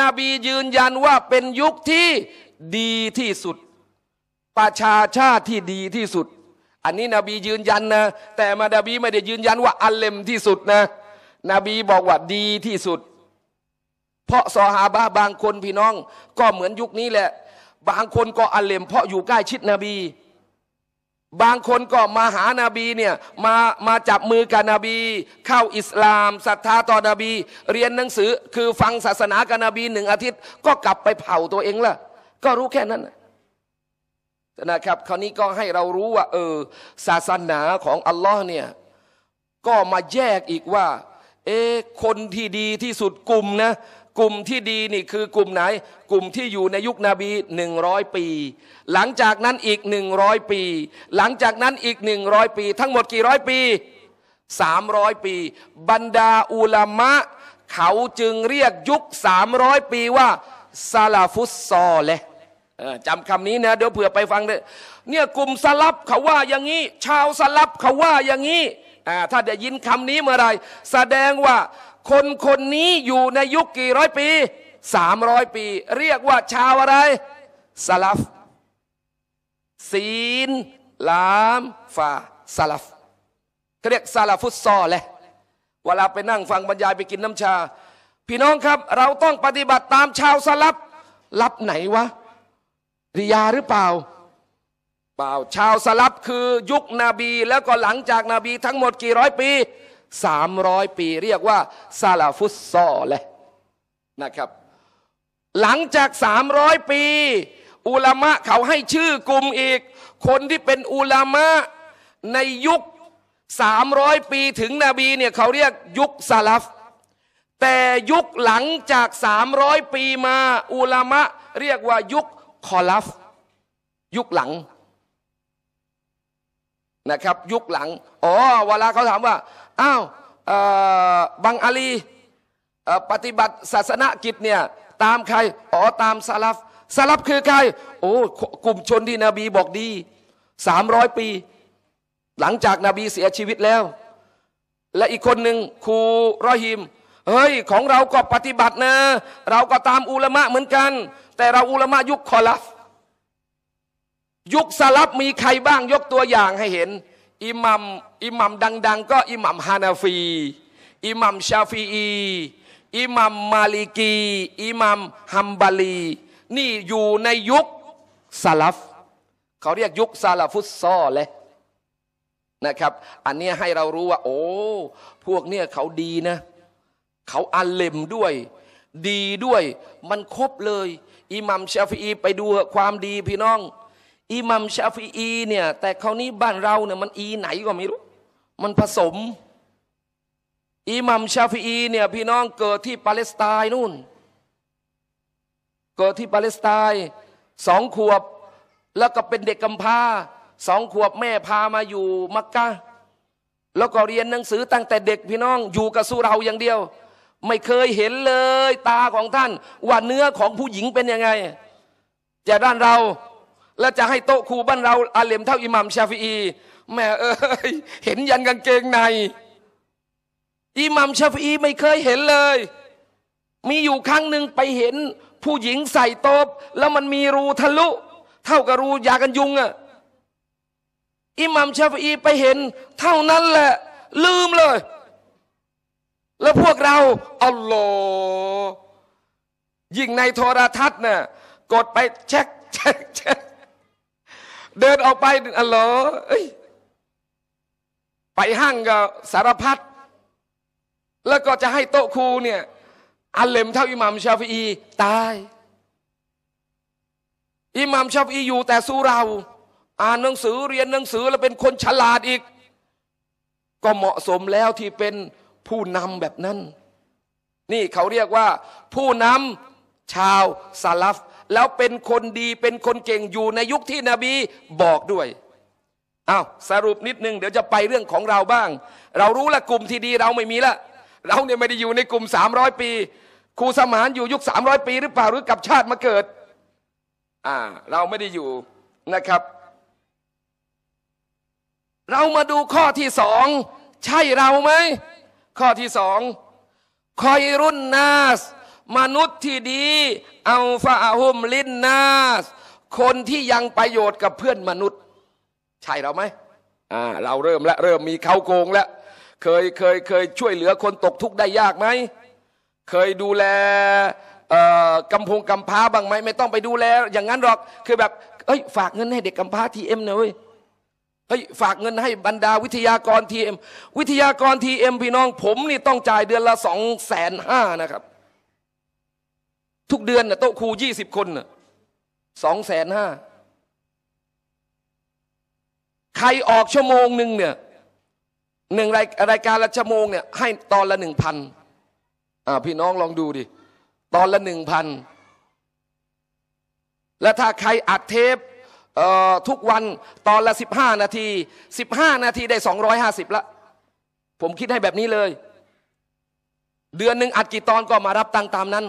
Speaker 1: นบียืนยันว่าเป็นยุคที่ดีที่สุด ประชาชาติที่ดีที่สุด อันนี้นบียืนยันนะ แต่มาดบีไม่ได้ยืนยันว่าอัลเลมที่สุดนะนบีบอกว่าดีที่สุด เพราะซอฮาบะบางคนพี่น้องก็เหมือนยุคนี้แหละ บางคนก็อัลเลมเพราะอยู่ใกล้ชิดนบีบางคนก็มาหานาบีเนี่ยมามาจับมือกับนบี เข้าอิสลามศรัทธาต่อนบี เรียนหนังสือคือฟังศาสนากับนบีหนึ่งอาทิตย์ ก็กลับไปเผาตัวเองละก็รู้แค่นั้นนะครับ คราวนี้ก็ให้เรารู้ว่า เออ ศาสนาของอัลลอฮ์เนี่ย ก็มาแยกอีกว่า เอ๊คนที่ดีที่สุดกลุ่มนะกลุ่มที่ดีนี่คือกลุ่มไหน กลุ่มที่อยู่ในยุคนบีหนึ่งร้อยปี หลังจากนั้นอีกหนึ่งร้อยปี หลังจากนั้นอีกหนึ่งร้อยปี ทั้งหมดกี่ร้อยปีสามร้อยปี บรรดาอุลามะเขาจึงเรียกยุคสามร้อยปีว่าซาลาฟุสซอเลยจำคำนี้นะเดี๋ยวเผื่อไปฟังเนี่ยกลุ่มสลับเขาว่าอย่างนี้ ชาวสลับเขาว่าอย่างนี้ถ้าได้ยินคำนี้เมื่อไร แสดงว่าคนคนนี้อยู่ในยุคกี่ร้อยปีสามร้อยปี เรียกว่าชาวอะไร สลัฟศีลลามฟาสลัฟเเรียกซาลาฟุตซอลเลยเวลาไปนั่งฟังบรรยายไปกินน้ำชา พี่น้องครับเราต้องปฏิบัติตามชาวสลับรับไหนวะ ริยาหรือเปล่า เปล่า ชาวสลับคือยุคนบี แล้วก็หลังจากนาบีทั้งหมดกี่ร้อยปีสามร้อยปีเรียกว่าซาลาฟุตซอเลยนะครับ หลังจากสามร้อยปี อุลามะเขาให้ชื่อกลุ่มอีก คนที่เป็นอุลามะในยุคสามร้อยปีถึงนบีเนี่ยเขาเรียกยุคซาลาฟแต่ยุคหลังจากสามร้อยปีมา อุลามะเรียกว่ายุคคอลัฟ ยุคหลังนะครับ ยุคหลังอ๋อเวลาเขาถามว่าอ้าวบังอาลีปฏิบัติศาสนกิจเนี่ย ตามใคร อ๋อ ตามซาลฟซาลฟคือใคร โอ้ กลุ่มชนที่นบีบอกดีสามร้อยปี หลังจากนาบีเสียชีวิตแล้ว และอีกคนหนึ่งครูรอฮิม เฮ้ย ของเราก็ปฏิบัตินะ เราก็ตามอุลามะเหมือนกัน แต่เราอุลามะยุคคอลัฟ ยุคสลับมีใครบ้าง ยกตัวอย่างให้เห็นอิหมัมอิหมัมดัง ๆ ก็อิหมัมฮานาฟี อิหมัมชาฟีอีอิหมัมมาลิกี อิหมัมฮัมบาลี นี่อยู่ในยุคซาลฟเขาเรียกยุคซาลฟุตซอเลยนะครับ อันนี้ให้เรารู้ว่า โอ้พวกเนี่ยเขาดีนะ เขาอัลเลมด้วย ดีด้วยมันครบเลย อิหมัมชาฟีไปดูความดีพี่น้องอิหมัมชาฟีอีเนี่ยแต่คราวนี้บ้านเราเนี่ยมันอีไหนก็ไม่รู้ มันผสมอิหมัมชาฟีอีเนี่ยพี่น้องเกิดที่ปาเลสไตน์นู่นเกิดที่ปาเลสไตน์สองขวบ แล้วก็เป็นเด็กกำพร้าสองขวบแม่พามาอยู่มักกะแล้วก็เรียนหนังสือตั้งแต่เด็กพี่น้องอยู่กับสุเราอย่างเดียว ไม่เคยเห็นเลยตาของท่าน ว่าเนื้อของผู้หญิงเป็นยังไงแต่ด้านเราแล้วจะให้โต๊ะครูบ้านเราอาเลมเท่าอิหมัมชาฟีอี แม่เอ้ย เห็นยันกางเกงใน อิหมัมชาฟีอี ไม่เคยเห็นเลย มีอยู่ครั้งหนึ่งไปเห็น ผู้หญิงใส่โต๊ะแล้วมันมีรูทะลุ เท่ากับรูยากันยุงอะอิหมัมชาฟีีไปเห็น เท่านั้นแหละ ลืมเลย แล้วพวกเราอัลลอฮ์ยิงในโทรทัศน์เนี่ยกดไปเช็คเช็คเช็คเดินออกไปอ๋อไปห้างก็สารพัดแล้วก็จะให้โต๊ะครูเนี่ยอัลเลมเท่าอิหมัมชาฟีตาย อิหมัมชาฟีอยู่แต่สู้เราอ่านหนังสือเรียนหนังสือแล้วเป็นคนฉลาดอีก ก็เหมาะสมแล้วที่เป็นผู้นำแบบนั้น นี่เขาเรียกว่า ผู้นำชาวซาลฟแล้วเป็นคนดีเป็นคนเก่งอยู่ในยุคที่นบีบอกด้วยอา้าวสรุปนิดนึงเดี๋ยวจะไปเรื่องของเราบ้าง เรารู้ละกลุ่มที่ดี เราไม่มีละเราเนี่ยไม่ได้อยู่ในกลุ่ม 300 ปีครูสมานอยู่ยุค300 ปี หรือเปล่าหรือกับชาติมาเกิด อ่า เราไม่ได้อยู่นะครับ เรามาดูข้อที่สองใช่เราไหม ข้อที่สองคอยรุ่นนาสมนุษย์ที่ดีเอาฟาหุมลินนาสคนที่ยังประโยชน์กับเพื่อนมนุษย์ ใช่เราไหมอ่าเราเริ่มและเริ่มมีเขาโกงแล้วเคยเคยเคยช่วยเหลือคนตกทุกข์ได้ยากไหม เคยดูแลกำพงกำพ้าบ้างไหม ไม่ต้องไปดูแล อย่างนั้นหรอกคือแบบเอ้ยฝากเงินให้เด็กกำพ้าทีเอ็มนะเว้ยเฮ้ยฝากเงินให้บรรดาวิทยากรทีเอ็มวิทยากรทีเอ็มพี่น้องผมนี่ต้องจ่ายเดือนละสองแสนห้านะครับทุกเดือนนะโต๊ะครูยี่สิบคนนสองแสนห้าใครออกชั่วโมงหนึ่งเนี่ยหนึ่งรายรายการละชั่วโมงเนี่ยให้ตอนละหนึ่งพันอ่าพี่น้องลองดูดิ ตอนละหนึ่งพันและถ้าใครอัดเทปเออ่ทุกวันตอนละสิบห้านาทีสิบห้านาทีได้สองร้อยห้าสิบละ ผมคิดให้แบบนี้เลย เดือนหนึ่งอัดกี่ตอนก็มารับตังตามนั้น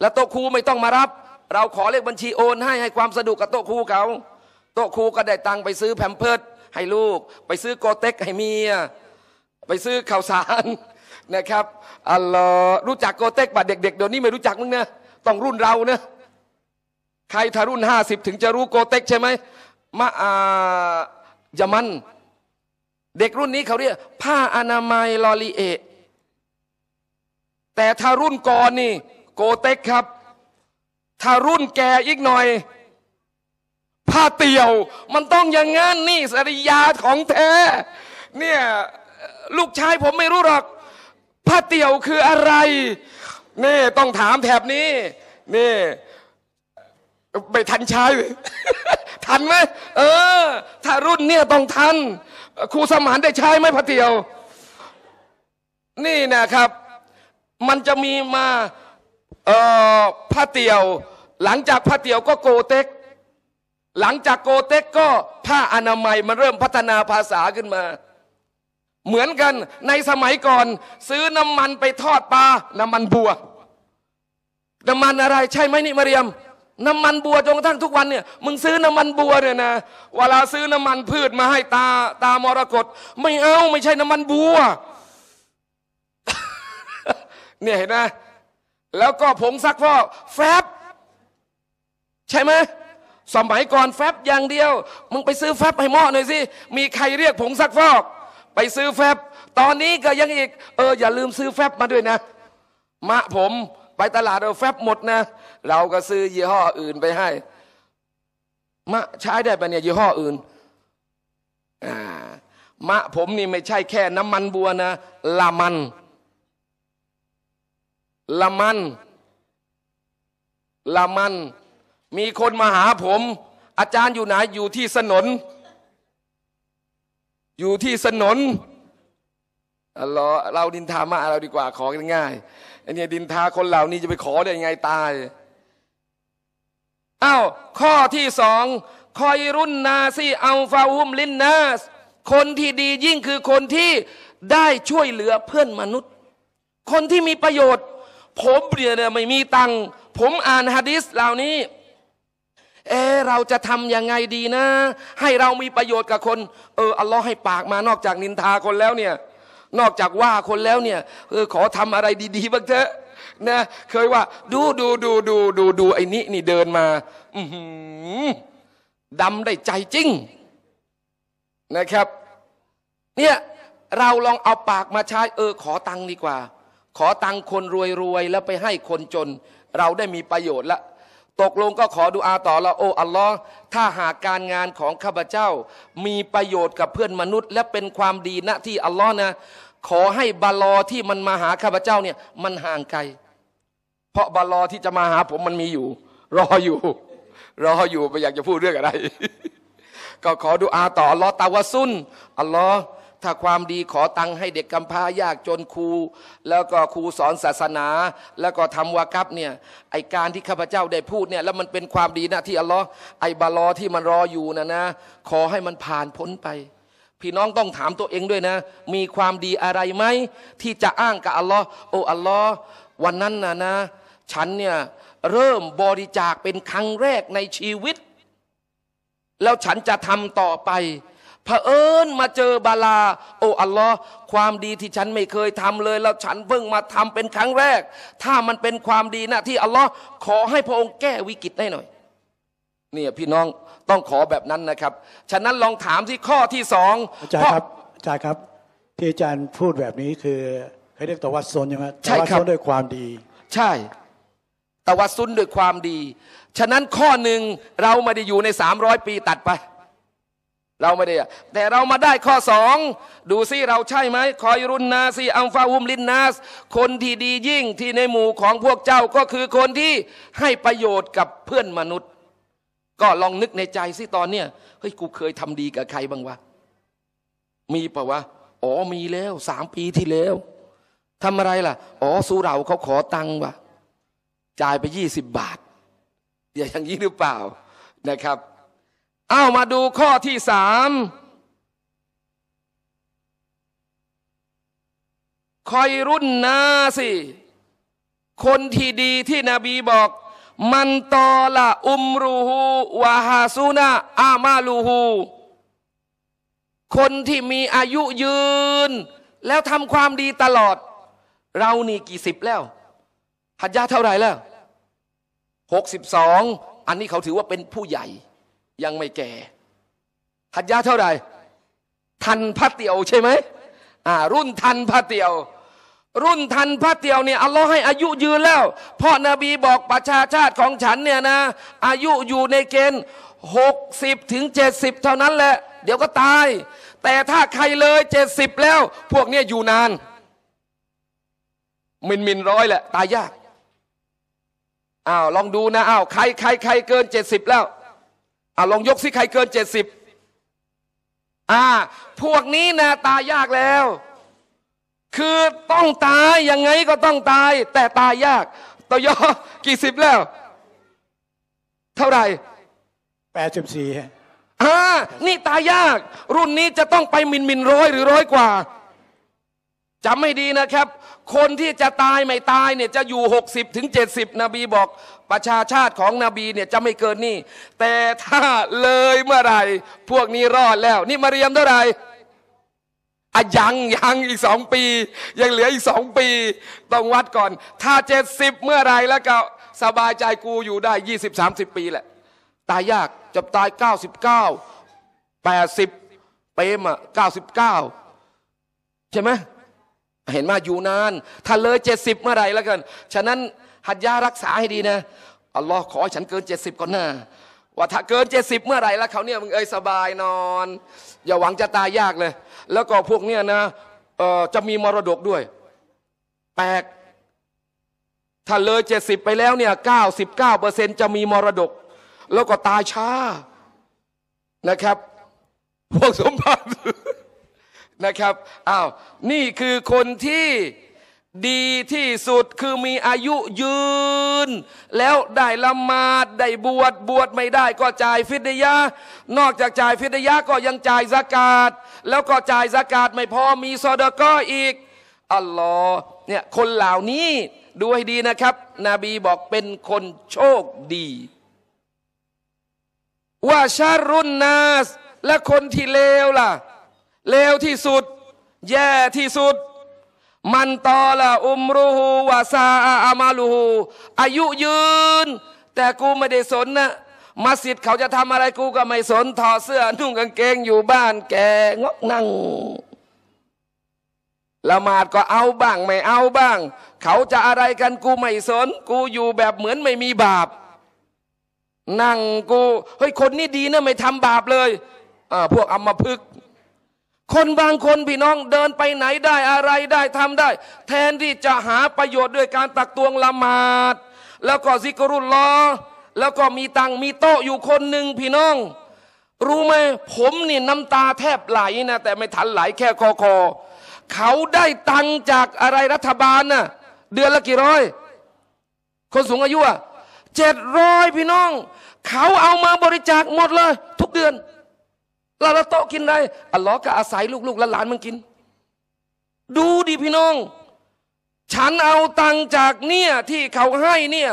Speaker 1: แล้วโต๊ะครูไม่ต้องมารับ เราขอเลขบัญชีโอน ให้ให้ความสะดวกกับโต๊ะครูเขา โต๊ะครูก็ได้ตังค์ไปซื้อแผ่นเพิดให้ลูก ไปซื้อโกเต็กให้เมียไปซื้อข่าวสารนะครับอัลลอฮ์รู้จักโกเต็กป่ะเด็กๆเดี๋ยวนี้ไม่รู้จักมึงเนะต้องรุ่นเรานะใครถ้ารุ่นห้าสิบถึงจะรู้โกเต็กใช่ไหมมะอายามัน เด็กรุ่นนี้เขาเรียกผ้าอนามัยลอรีเอแต่ถ้ารุ่นก่อนนี่โกเต็กครับ ถ้ารุ่นแกอีกหน่อย ผ้าเตี่ยว มันต้องอย่างงั้นนี่สริยาของแท้เนี่ยลูกชายผมไม่รู้หรอกผ้าเตี่ยวคืออะไร นี่ ต้องถามแถบนี้นี่ ไม่ทันชาย ทันไหมเออ ถ้ารุ่นเนี่ยต้องทันครูสมานได้ใช้ไหมผ้าเตี่ยว นี่นะครับ มันจะมีมาเอ่อพระเตียว หลังจากพระเตียวก็โกเต็กหลังจากโกเต็กก็ผ้าอนามัยมันเริ่มพัฒนาภาษาขึ้นมา เหมือนกันในสมัยก่อน ซื้อน้ำมันไปทอดปลาน้ำมันบัว น้ำมันอะไรใช่ไหมนี่มาเรียม น้ำมันบัวจนกระทั่งทุกวันเนี่ย มึงซื้อน้ำมันบัวเนี่ยนะเวลาซื้อน้ำมันพืชมาให้ตาตามรกตไม่เอาไม่ใช่น้ำมันบัว เนี่ยเห็นไหมแล้วก็ผงซักฟอก แฟบใช่ไหม สมัยก่อนแฟบอย่างเดียวมึงไปซื้อแฟบให้หม้อหน่อยสิมีใครเรียกผงซักฟอก ไปซื้อแฟบตอนนี้ก็ยังอีกเอออย่าลืมซื้อแฟบมาด้วยนะมะผมไปตลาดเอาแฟบหมดนะเราก็ซื้อยี่ห้ออื่นไปให้มะใช้ได้ปะเนี่ยยี่ห้ออื่นอ่ามะผมนี่ไม่ใช่แค่น้ำมันบัวนะละมันละมันละมันมีคนมาหาผม อาจารย์อยู่ไหนอยู่ที่สนน อยู่ที่สนนเราเราดินทามาเราดีกว่าของ่ายอันนี้ดินทาคนเหล่านี้จะไปขอได้ยังไงตายอ้าวข้อที่สองคอยรุ่นนาซี เอาฟาอุมลินนาสคนที่ดียิ่งคือคนที่ได้ช่วยเหลือเพื่อนมนุษย์ คนที่มีประโยชน์ผมเปลี่ยนเนี่ยไม่มีตังค์ ผมอ่านฮะดิษเหล่านี้ เออเราจะทำยังไงดีนะ ให้เรามีประโยชน์กับคน เออ อัลลอฮ์ให้ปากมานอกจากนินทาคนแล้วเนี่ย นอกจากว่าคนแล้วเนี่ย เออ ขอทำอะไร ดี ๆบ้างเถอะ นะ เคยว่า ดูดูดูดูดูดูไอ้นี้นี่เดินมา อืดำได้ใจจริง นะครับ เนี่ย เราลองเอาปากมาใช้ เออ ขอตังค์ดีกว่าขอตังคนรวยๆแล้วไปให้คนจน เราได้มีประโยชน์ละ ตกลงก็ขอดูอาต่อละโออัลลอฮ์ถ้าหากการงานของข้าพเจ้า มีประโยชน์กับเพื่อนมนุษย์ และเป็นความดีนะที่อัลลอฮ์นะขอให้บาลอที่มันมาหาข้าพเจ้าเนี่ยมันห่างไกลเพราะบาลอที่จะมาหาผมมันมีอยู่ รออยู่รออยู่ไปอยากจะพูดเรื่องอะไร ก็ขอดูอาต่ออัลลอฮ์ตาวซุนอัลลอฮ์ถ้าความดีขอตังค์ให้เด็กกำพร้ายากจนครูแล้วก็ครูสอนศาสนา แล้วก็ทำวากับเนี่ย ไอการที่ข้าพเจ้าได้พูดเนี่ยแล้วมันเป็นความดีนะ ที่อัลลอฮ์ไอบารอที่มันรออยู่นะนะ ขอให้มันผ่านพ้นไป พี่น้องต้องถามตัวเองด้วยนะ มีความดีอะไรไหมที่จะอ้างกับอัลลอฮ์โอ้อัลลอฮ์วันนั้นนะนะฉันเนี่ยเริ่มบริจาคเป็นครั้งแรกในชีวิต แล้วฉันจะทำต่อไปเผอิญมาเจอบาลาโอ้อัลลอฮ์ความดีที่ฉันไม่เคยทำเลยแล้ว ฉันเพิ่งมาทำเป็นครั้งแรก ถ้ามันเป็นความดีนะที่อัลลอฮ์ขอให้พระองค์แก้วิกฤตได้หน่อยเนี่ยพี่น้องต้องขอแบบนั้นนะครับ ฉะนั้นลองถามที่ข้อที่สอง
Speaker 2: อาจารย์ครับอาจารย์ครับ ที่อาจารย์พูดแบบนี้ ค
Speaker 1: ือเขาเรียกตวัดซนใช่ไหมตวัดซนด้วยควา
Speaker 2: มดี ใช่
Speaker 1: ตวัดซุนด้วยความดี ฉะนั้นข้อหนึ่งเราไม่ได้อยู่ในสามร้อยปีตัดไปเราไม่ได้แต่เรามาได้ข้อสอง ดูซิเราใช่ไหม คอยรุนนาซีอัลฟาฮุมลินนาส คนที่ดียิ่งที่ในหมู่ของพวกเจ้าก็คือคนที่ให้ประโยชน์กับเพื่อนมนุษย์ ก็ลองนึกในใจสิตอนเนี้ยเฮ้ย กูเคยทำดีกับใครบ้างวะมีปะวะอ๋อ มีแล้วสามปีที่แล้วทำอะไรล่ะ อ๋อสูเราเขาขอตังค์วะจ่ายไปยี่สิบบาทอย่างนี้หรือเปล่านะครับเอามาดูข้อที่สามคอยรุ่นนาสิ คนที่ดีที่นบีบอก มันตอละอุมรูหูวาฮาซูนาอามาลูหูคนที่มีอายุยืน แล้วทำความดีตลอด เรานี่กี่สิบแล้วหัจยาเท่าไหร่แล้วหกสิบสองอันนี้เขาถือว่าเป็นผู้ใหญ่ยังไม่แก่ หัดยาเท่าไหร่ทันพระเตียวใช่ไหมอ่า รุ่นทันพระเตียว รุ่นทันพระเตียวเนี่ยอัลลอฮ์ให้ อายุยืนแล้ว เพราะนบีบอกประชาชาติของฉันเนี่ยนะ อายุอยู่ในเกณฑ์หกสิบถึงเจ็ดสิบเท่านั้นแหละเดี๋ยวก็ตาย แต่ถ้าใครเลยเจ็ดสิบแล้ว พวกเนี่ยอยู่นาน มินมินร้อยแหละตายยากอ้าวลองดูนะอ้าวใครใครใครเกินเจ็ดสิบแล้วอ่ะ ลองยกสิใครเกินเจ็ดสิบอ่า พวกนี้นาตายากแล้ว คือต้องตาย ยังไงก็ต้องตาย แต่ตายยากตยอกี่สิบแล้ว เท่าไหร่แปดสิบสี่อ่า นี่ตายยาก รุ่นนี้จะต้องไปมินมินร้อยหรือร้อยกว่าจำไม่ดีนะครับคนที่จะตายไม่ตายเนี่ย จะอยู่ 60 ถึง 70นบีบอกประชาชาติของนบีเนี่ย จะไม่เกินนี่ แต่ถ้าเลยเมื่อไหร่พวกนี้รอดแล้ว นี่มาเรียมเท่าไหร่อยัง ยังอีกสองปี ยังเหลืออีกสองปี ต้องวัดก่อน ถ้าเจ็ดสิบเมื่อไรแล้วก็สบายใจกูอยู่ได้ยี่สิบสามสิบปีแหละ ตายยากจะตายเก้าสิบเก้าแปดสิบเปมอ่ะเก้าสิบเก้าใช่ไหมเห็นว่าอยู่นาน ถ้าเลยเจ็ดสิบเมื่อไรแล้วกัน ฉะนั้น หัดยารักษาให้ดีนะอัลลอฮ์ขอให้ฉันเกินเจ็ดสิบก่อนหนะว่าถ้าเกินเจ็ดสิบเมื่อไรแล้วเขาเนี่ยมึงเอ้ยสบายนอน อย่าหวังจะตายยากเลย แล้วก็พวกเนี่ยนะจะมีมรดกด้วยแปลกถ้าเลยเจ็ดสิบไปแล้วเนี่ยเก้าสิบเก้าเปอร์เซ็นจะมีมรดก แล้วก็ตายช้านะครับ พวกสมบัตินะครับ อ้าว นี่คือคนที่ดีที่สุด คือมีอายุยืน แล้วได้ละหมาด ได้บวช บวชไม่ได้ก็จ่ายฟิดยานอกจากจ่ายฟิดยาก็ยังจ่ายสกาศ แล้วก็จ่ายสกาศไม่พอมีซอดก็อีก อัลลอฮ์เนี่ยคนเหล่านี้ดูให้ดีนะครับ นบีบอกเป็นคนโชคดี ว่าชารุนนาส และคนที่เลวล่ะเลวที่สุด แย่ที่สุด มันตอละ อุมรูหูวาซาอามาลูหูอายุยืน แต่กูไม่ได้สนนะมัสยิดเขาจะทำอะไรกูก็ไม่สน ถอดเสื้อนุ่งกางเกงอยู่บ้าน แกงกนั่งละหมาดก็เอาบ้างไม่เอาบ้าง เขาจะอะไรกันกูไม่สน กูอยู่แบบเหมือนไม่มีบาป นั่งกูเฮ้ยคนนี้ดีนะไม่ทำบาปเลยอ่าพวกอัมมาพึกคนบางคนพี่น้องเดินไปไหนได้อะไรได้ทำได้ แทนที่จะหาประโยชน์ด้วยการตักตวงละหมาดแล้วก็ซิกรุลลอ แล้วก็มีตังมีโต๊ะอยู่คนหนึ่งพี่น้อง รู้ไหมผมนี่น้ำตาแทบไหลนะ แต่ไม่ทันไหลแค่คอคอเขาได้ตังจากอะไรรัฐบาลนะ่ะเดือนละกี่ร้อย คนสูงอายุอ่ะเจ็ดร้อยพี่น้อง เขาเอามาบริจาคหมดเลย ทุกเดือนแล้วละโต๊ะกินได้ อัลลอฮ์ก็อาศัยลูกๆและหลานมันกิน ดูดิพี่น้อง ฉันเอาตังจากเนี่ยที่เขาให้เนี่ย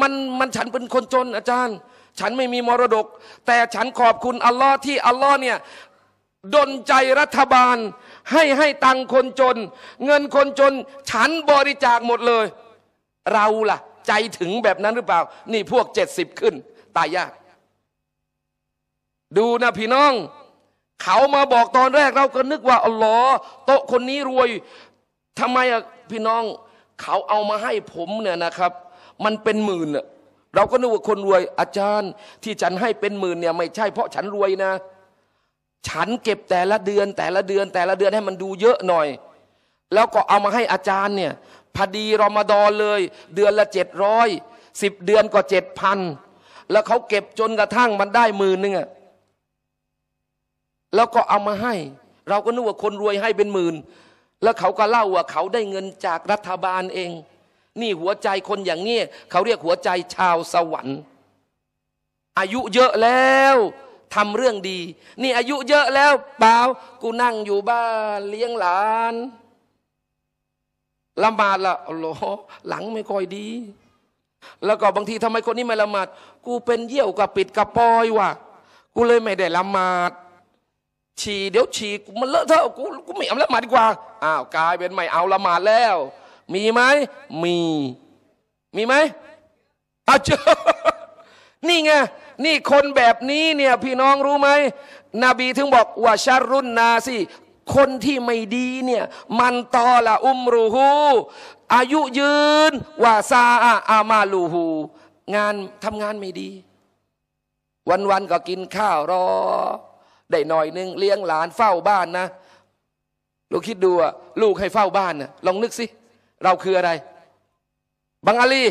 Speaker 1: มันมันฉันเป็นคนจนอาจารย์ ฉันไม่มีมรดก แต่ฉันขอบคุณอัลลอฮ์ที่อัลลอฮ์เนี่ยดนใจรัฐบาล ให้ให้ตังคนจน เงินคนจน ฉันบริจาคหมดเลย เราล่ะ ใจถึงแบบนั้นหรือเปล่า นี่พวกเจ็ดสิบขึ้นตายยาก ดูนะพี่น้องเขามาบอกตอนแรกเราก็นึกว่าอ๋อโต๊ะคนนี้รวยทำไมอะพี่น้อง เขาเอามาให้ผมเนี่ยนะครับ มันเป็นหมื่นอะเราก็นึกว่าคนรวยอาจารย์ที่ฉันให้เป็นหมื่นเนี่ยไม่ใช่เพราะฉันรวยนะ ฉันเก็บแต่ละเดือนแต่ละเดือน แต่ละเดือนให้มันดูเยอะหน่อย แล้วก็เอามาให้อาจารย์เนี่ยพอดีรอมฎอนเลย เดือนละเจ็ดร้อยสิบเดือนก็เจ็ดพันแล้วเขาเก็บจนกระทั่งมันได้หมื่นนึงอะแล้วก็เอามาให้ เราก็นึกว่าคนรวยให้เป็นหมื่น แล้วเขาก็เล่าว่าเขาได้เงินจากรัฐบาลเอง นี่หัวใจคนอย่างนี้เขาเรียกหัวใจชาวสวรรค์ อายุเยอะแล้วทำเรื่องดี นี่อายุเยอะแล้วเปล่ากูนั่งอยู่บ้านเลี้ยงหลานละหมาดละออ้โหลังไม่ค่อยดี แล้วก็บางทีทำไมคนนี้ไม่ละหมาดกูเป็นเยี่ยวกับปิดกระปอยว่ะกูเลยไม่ได้ละหมาดฉี่เดี๋ยวฉี่มันเลอะเทอะกูกูไม่เอาละหมาดดีกว่าอ้าวกลายเป็นไม่ เอาละหมาดแล้ว มีไหม มี มีไหมอาเจอนี่ไง นี่คนแบบนี้เนี่ย พี่น้องรู้ไหมนบีถึงบอกว่าชารุนนาสิคนที่ไม่ดีเนี่ย มันตอละ อุมรูหูอายุยืนวาซาอามาลูหูงานทำงานไม่ดี วันๆก็กินข้าวรอได้หน่อยนึง เลี้ยงหลานเฝ้าบ้านนะ ลูกคิดดูอะลูกให้เฝ้าบ้านนะลองนึกสิ เราคืออะไรบังอาลี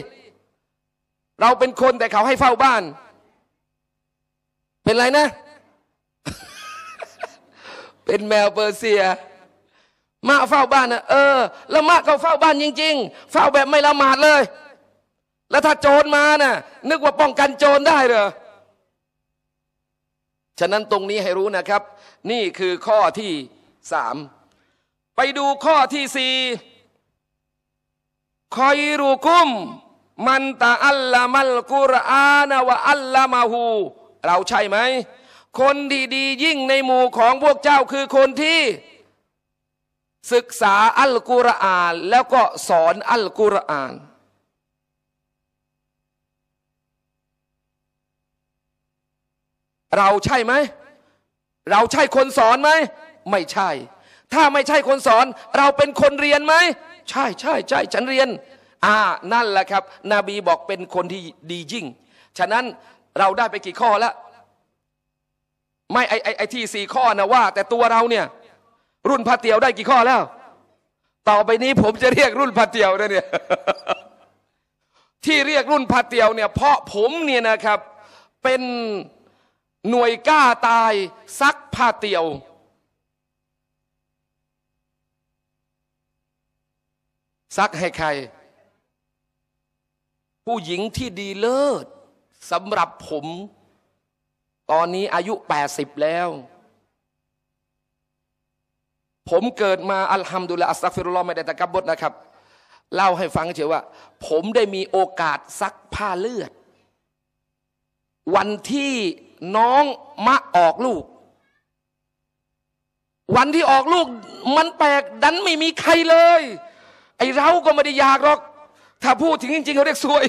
Speaker 1: เราเป็นคนแต่เขาให้เฝ้าบ้าน เป็นไรนะ เป็นแมวเปอร์เซีย มาเฝ้าบ้านนะเออ แล้วมาเขาเฝ้าบ้านจริง ๆ เฝ้าแบบไม่ละหมาดเลย แล้วถ้าโจรมานะ่ะ นึกว่าป้องกันโจรได้เหรอฉะนั้นตรงนี้ให้รู้นะครับ นี่คือข้อที่สามไปดูข้อที่สี่คอยรูกุมมันตะอัลละมัลกุรอานวะอัลลามาหูเราใช่ไหม คนดีๆ ยิ่งในหมู่ของพวกเจ้าคือคนที่ ศึกษาอัลกุรอาน แล้วก็สอนอัลกุรอานเราใช่ไหม เราใช่คนสอนไหม ไม่ใช่ ถ้าไม่ใช่คนสอน เราเป็นคนเรียนไหม ใช่ ใช่ ใช่ ฉันเรียน อ่า นั่นแหละครับ นบีบอกเป็นคนที่ดียิ่ง ฉะนั้นเราได้ไปกี่ข้อแล้ว ไม่ไอไอไอที่สี่ข้อนะว่า แต่ตัวเราเนี่ย รุ่นพระเตียวได้กี่ข้อแล้ว ต่อไปนี้ผมจะเรียกรุ่นพระเตียวนะเนี่ย ที่เรียกรุ่นพระเตียวเนี่ย เพราะผมเนี่ยนะครับเป็นหน่วยกล้าตายซักผ้าเตียวซักให้ใคร ผู้หญิงที่ดีเลิศสำหรับผมตอนนี้อายุ 80 แล้ว ผมเกิดมาอัลฮัมดุลิลลาอัสซักฟิรุลลอฮ์ไม่ได้ตะกับบดนะครับ เล่าให้ฟังเฉยว่า ผมได้มีโอกาสซักผ้าเลือดวันที่น้องมะออกลูก วันที่ออกลูกมันแปลกดันไม่มีใครเลย ไอเราก็ไม่ได้อยากหรอก ถ้าพูดถึงจริงๆเขาเรียกสวย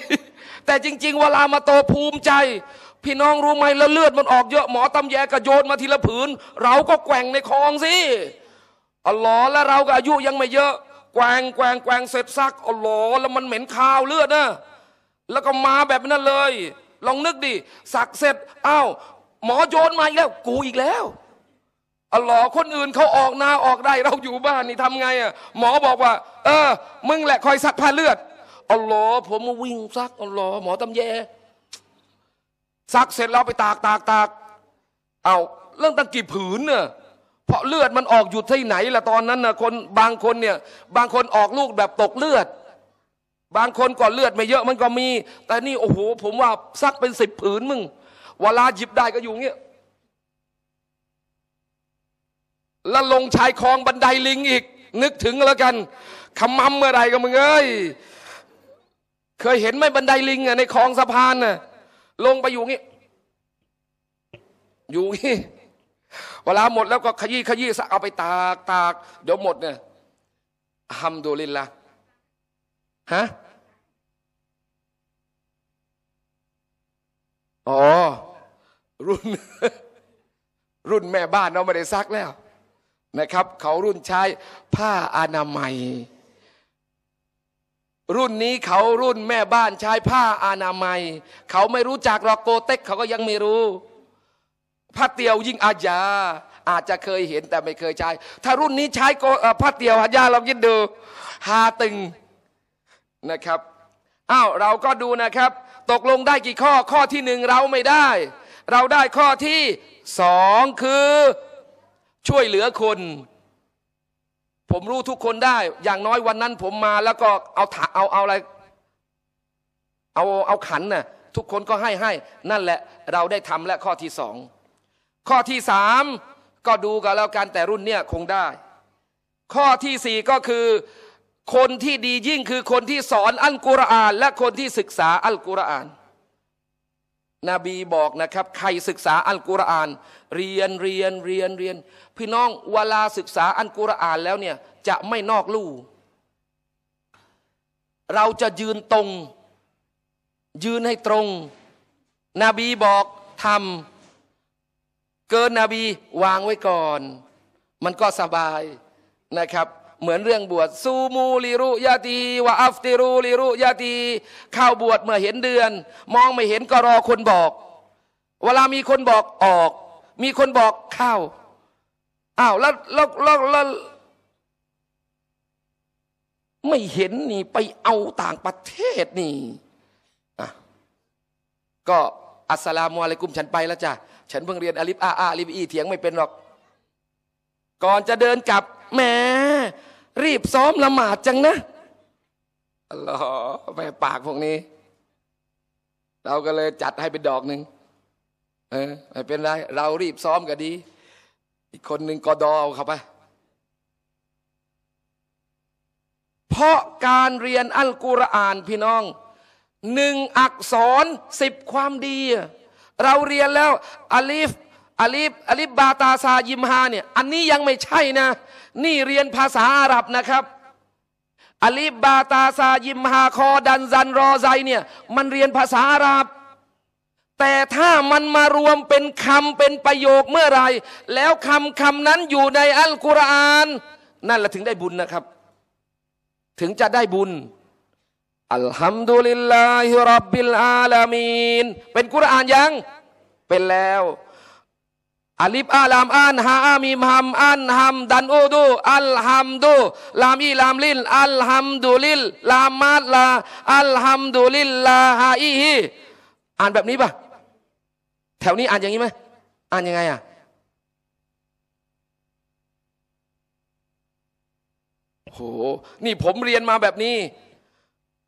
Speaker 1: แต่จริง ๆ เวลามาโตภูมิใจ พี่น้องรู้ไหมแล้วเลือด มันออกเยอะหมอตำแยกระโยนมาทีละผืนเราก็แกว่งในคลองสิอ๋ลอแล้วเราก็อายุยังไม่เยอะแกว่งแกว่งแกว่งเสร็จซักอ๋ลอแล้วมันเหม็นคาวเลือดนะ แล้วก็มาแบบนั้นเลยลองนึกดิสักเสร็จอ้าวหมอโยนมาอีกแล้ว กูอีกแล้วอ๋ลอคนอื่นเขาออกนาออกได้ เราอยู่บ้านนี่ทำไงอ่ะหมอบอกว่าเออมึงแหละ คอยซักผ้าเลือดอ๋ลอผมมาวิ่งซักอ๋ลอหมอตำแยซักเสร็จเราไปตากตากตากเอาเรื่องตั้งกี่ผืนเนี่ยเพราะเลือดมันออกอยู่ที่ไหนล่ะตอนนั้นนะคนบางคนเนี่ยบางคนออกลูกแบบตกเลือดบางคนก็เลือด ไม่เยอะมันก็มี แต่นี่โอ้โห ผมว่าซักเป็นสิบผืนมึงเวลาหยิบได้ก็อยู่เงี้ยแล้วลงชายคลองบันไดลิงอีก นึกถึงแล้วกันขมำเมื่อไรก็มึงเอ้ยเคยเห็นไหมบันไดลิงอ่ะในคลองสะพานน่ะลงไปอยู่งี้อยู่งี้เวลาหมดแล้วก็ขยี้ขยี้สักเอาไปตากตากเดี๋ยวหมดเนี่ยทำดูลินละฮะ อ๋อ รุ่น รุ่นแม่บ้านเราไม่ได้ซักแล้ว นะครับ เขารุ่นใช้ผ้าอนามัย รุ่นนี้เขารุ่นแม่บ้าน ใช้ผ้าอนามัย เขาไม่รู้จักรอกโกเต็กเขาก็ยังไม่รู้ผ้าเตียวยิ่งอาญา อาจจะเคยเห็นแต่ไม่เคยใช้ ถ้ารุ่นนี้ใช้ผ้าเตียวอาญาเราคิดดูฮาตึงนะครับอ้าวเราก็ดูนะครับ ตกลงได้กี่ข้อข้อที่หนึ่งเราไม่ได้ เราได้ข้อที่สองคือช่วยเหลือคน ผมรู้ทุกคนได้ อย่างน้อยวันนั้น ผมมาแล้วก็เอาถาเอาเอาอะไรเอาเอาขันนะ่ะทุกคนก็ให้ให้นั่นแหละ เราได้ทำและข้อที่สอง ข้อที่สามก็ดูกันแล้วกันแต่รุ่นเนี้ยคงได้ ข้อที่สี่ก็คือคนที่ดียิ่งคือคนที่สอนอัลกุรอาน และคนที่ศึกษาอัลกุรอาน นบีบอกนะครับ ใครศึกษาอัลกุรอานเรียนเรียนเรียนเรียน พี่น้องเวลาศึกษาอัลกุรอานแล้วเนี่ย จะไม่นอกลู่เราจะยืนตรงยืนให้ตรงนบีบอกทำเกินนบีวางไว้ก่อน มันก็สบายนะครับเหมือนเรื่องบวชซูมูลิรุยาตีวะอัฟติรูลิรุยาตีเข้าบวชเมื่อเห็นเดือน มองไม่เห็นก็รอคนบอก เวลามีคนบอกออก มีคนบอกเข้าอ้าว แล้วแล้วแล้วไม่เห็นนี่ไปเอาต่างประเทศนี่ ก็อัสลามุอะลัยกุม ฉันไป แล้วจ้ะฉันเพิ่งเรียน อลิฟอาอาลิบอีเถียงไม่เป็นหรอกก่อนจะเดินกลับแหมรีบซ้อมละหมาดจังนะอลอแม่ปากพวกนี้ เราก็เลยจัดให้เป็นดอกหนึ่งเออไม่เป็นไรเรารีบซ้อมก็ดี อีกคนหนึ่งกอดอเอาเข้าไปเพราะการเรียนอัลกุรอานพี่น้องหนึ่งอักษรสิบความดี เราเรียนแล้วอลีฟอลิบอลิบบาตาซา ยิมฮาเนี่ย อันนี้ยังไม่ใช่นะ นี่เรียนภาษาอาหรับนะครับ อลิบบาตาซา ยิมฮาคอ ดันซันรอไซเนี่ย มันเรียนภาษาอาหรับ แต่ถ้ามันมารวมเป็นคำเป็นประโยคเมื่อไร แล้วคำคำนั้นอยู่ในอัลกุรอาน นั่นแหละถึงได้บุญนะครับ ถึงจะได้บุญ อัลฮัมดุลิลลาฮิรับบิลอาลามีน เป็นกุรอานยัง เป็นแล้วอาลิบอาลามอันฮาอามิมฮัมอันฮัมดันอูดูอัลฮัมดูลามีลามลินอัลฮัมดุลิลลามมาลาอัลฮัมดุลิลลาฮาอีฮีอ่านแบบนี้ปะแถวนี้อ่านอย่างนี้ไหมอ่านยังไงอ่ะโหนี่ผมเรียนมาแบบนี้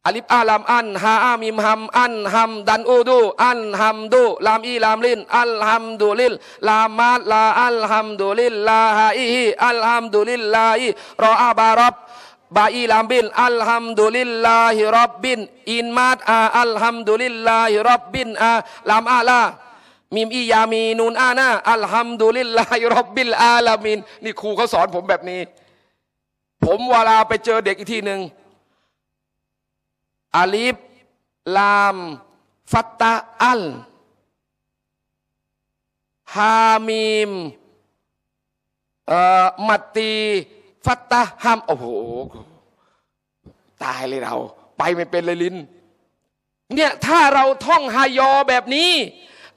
Speaker 1: อาลิฟอาลามอันฮาอามิมฮัมอันฮัมดันอูดูอันฮัมดูลามอีลามลินอัลฮัมดุลิลลามาลาอัลฮัมดุลิลลาฮอีอัลฮัมดุลิลลาอีรออาบารับบาอีลามบินอัลฮัมดุลิลลาฮิรับบินอินมาตอาอัลฮัมดุลิลลาฮิรับบินอาลามอาลามิมอียามีนูนอานาอัลฮัมดุลิลลาฮิรับบิลอาลามินนี่ครูเขาสอนผมแบบนี้ ผมเวลาไปเจอเด็กอีกทีหนึ่งอาลิฟลาม ฟัตตาอัล ฮามิมมัตตีฟัตตาฮัมโอ้โห ตายเลยเรา ไปไม่เป็นเลยลิน เนี่ย ถ้าเราท่องฮายอแบบนี้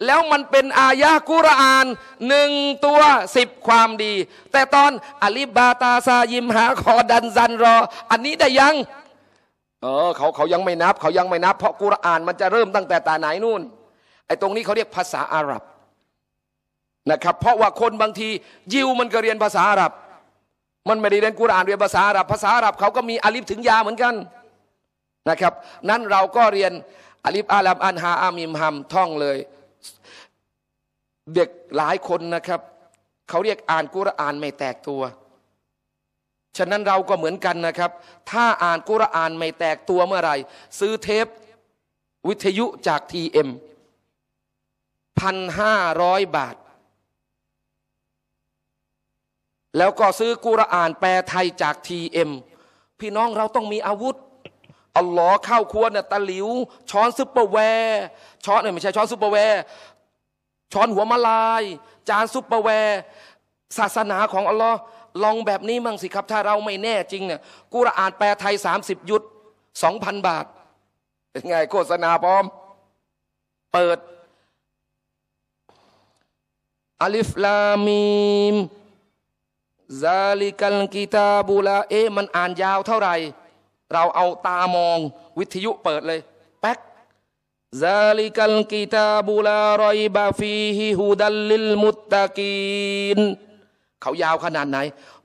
Speaker 1: แล้วมันเป็นอายะกุรอานหนึ่งตัวสิบความดี แต่ตอนอลิบาตาซา ยิมหาคอดันซันรอ อันนี้ได้ยังเออเขาเขายังไม่นับ เขายังไม่นับเพราะกุรอานมันจะเริ่มตั้งแต่ตาไหนนู่นไอ้ตรงนี้เขาเรียกภาษาอาหรับนะครับ เพราะว่าคนบางทียิวมันก็เรียนภาษาอาหรับ มันไม่ได้เรียนกุรอานเรียนภาษาอาหรับภาษาอาหรับเขาก็มีอาลิฟถึงยาเหมือนกันนะครับนั้นเราก็เรียนอาลิฟอาลามอันฮาอามิมฮัมท่องเลยเด็กหลายคนนะครับเขาเรียกอ่านกุรอานไม่แตกตัวฉะนั้นเราก็เหมือนกันนะครับ ถ้าอ่านกุรอานไม่แตกตัวเมื่อไรซื้อเทปวิทยุจากทีเอ็มพันห้าร้อยบาท แล้วก็ซื้อกุรอานแปลไทยจากทีเอ็มพี่น้องเราต้องมีอาวุธอัลลอฮ์เข้าครัวเนี่ยตะหลิวช้อนซุปเปอร์แวร์ช้อนเนี่ยไม่ใช่ช้อนซุปเปอร์แวร์ช้อนหัวมะลาย จานซุปเปอร์แวร์ศาสนาของอัลลอฮ์ลองแบบนี้มั่งสิครับ ถ้าเราไม่แน่จริงเนี่ยกูรอานแปลไทย 30 ยุทธ2,000บาท เป็นไงโฆษณาพร้อม เปิดอัลิฟลามีมซาลิกัลกีตาบูลาเอมันอ่านยาวเท่าไหร่เราเอาตามองวิทยุเปิดเลยแป๊กซาลิกัลกีตาบูลารอยบาฟีฮิฮูดัลลิลมุตตะกีนเขายาวขนาดไหน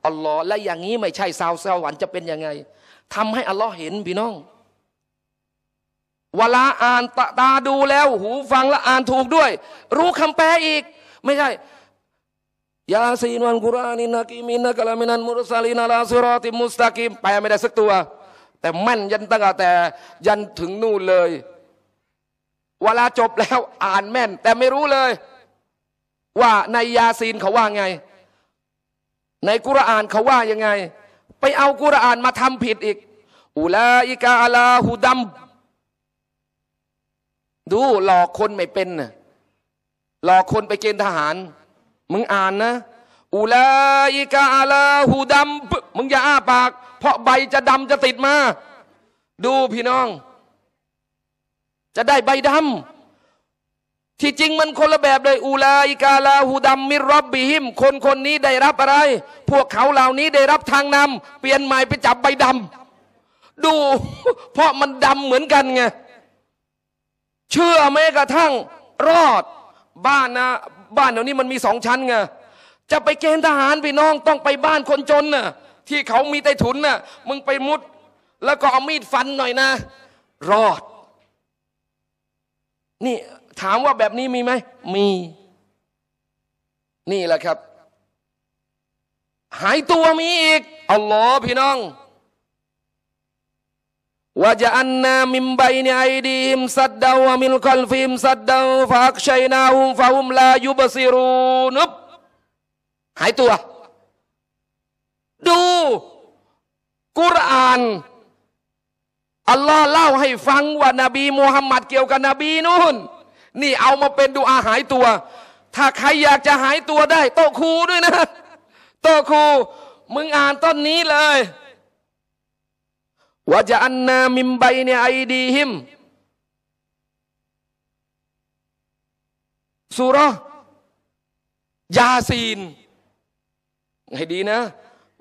Speaker 1: อัลลอฮ์และอย่างนี้ไม่ใช่ สาวสวรรค์จะเป็นยังไง ทำให้อัลลอฮ์เห็นพี่น้องเวลาอ่านตาตาดูแล้ว หูฟังและอ่านถูกด้วย รู้คำแปลอีก ไม่ใช่ยาซีนวันกุรานินากิมินกะลามินันมุรสลินาลาซุรอติมุสตากิมแปลไม่ได้สักตัว แต่แม่นยันตั้งแต่ยันถึงนู่นเลยเวลาจบแล้วอ่านแม่น แต่ไม่รู้เลย ว่าในยาซีนเขาว่าไงในกุรอานเขาว่ายังไง ไปเอากุรอานมาทำผิดอีกอุลาอิกาลาหูดัม ดูหลอกคนไม่เป็นนะหลอกคนไปเกณฑ์ทหาร มึงอ่านนะอุลาอิกาลาหูดัม มึงอย่าอ้าปาก เพราะใบจะดำจะติดมา ดูพี่น้อง จะได้ใบดำที่จริงมันคนละแบบเลย อูลาอิกาลาหูดัมมิรอบบิหิม คนคนนี้ได้รับอะไร พวกเขาเหล่านี้ได้รับทางนำเปลี่ยนใหม่ไปจับใบดำดู เพราะมันดำเหมือนกันไงเชื่อแม้กระทั่งรอดบ้านนะบ้านเดี๋ยวนี้มันมีสองชั้นไงจะไปเกณฑ์ทหารพี่น้องต้องไปบ้านคนจนน่ะที่เขามีไต้ถุนน่ะมึงไปมุด แล้วก็เอามีดฟันหน่อยนะ รอด นี่ถามว่าแบบนี้มีไหม มี นี่แหละครับ หายตัวมีอีก อัลลอฮ์พี่น้องว่าจะอันนามิมไบเนไอดีมสัดดาวมิลคอลฟิมสัดดาวฟักชัยนาฮุมฟาฮุมลายุบซิรูนุบหายตัว ดูกุรอาน อัลลอฮ์เล่าให้ฟังว่านาบีมูฮัมมัดเกี่ยวกับนบีนู่นนี่เอามาเป็นดูอาหายตัว ถ้าใครอยากจะหายตัวได้ โตครูด้วยนะ โตครูมึงอ่านต้นนี้เลย ว่าจะอันนามิมไบเนไอดีหิมสุรยาซีน ให้ดีนะ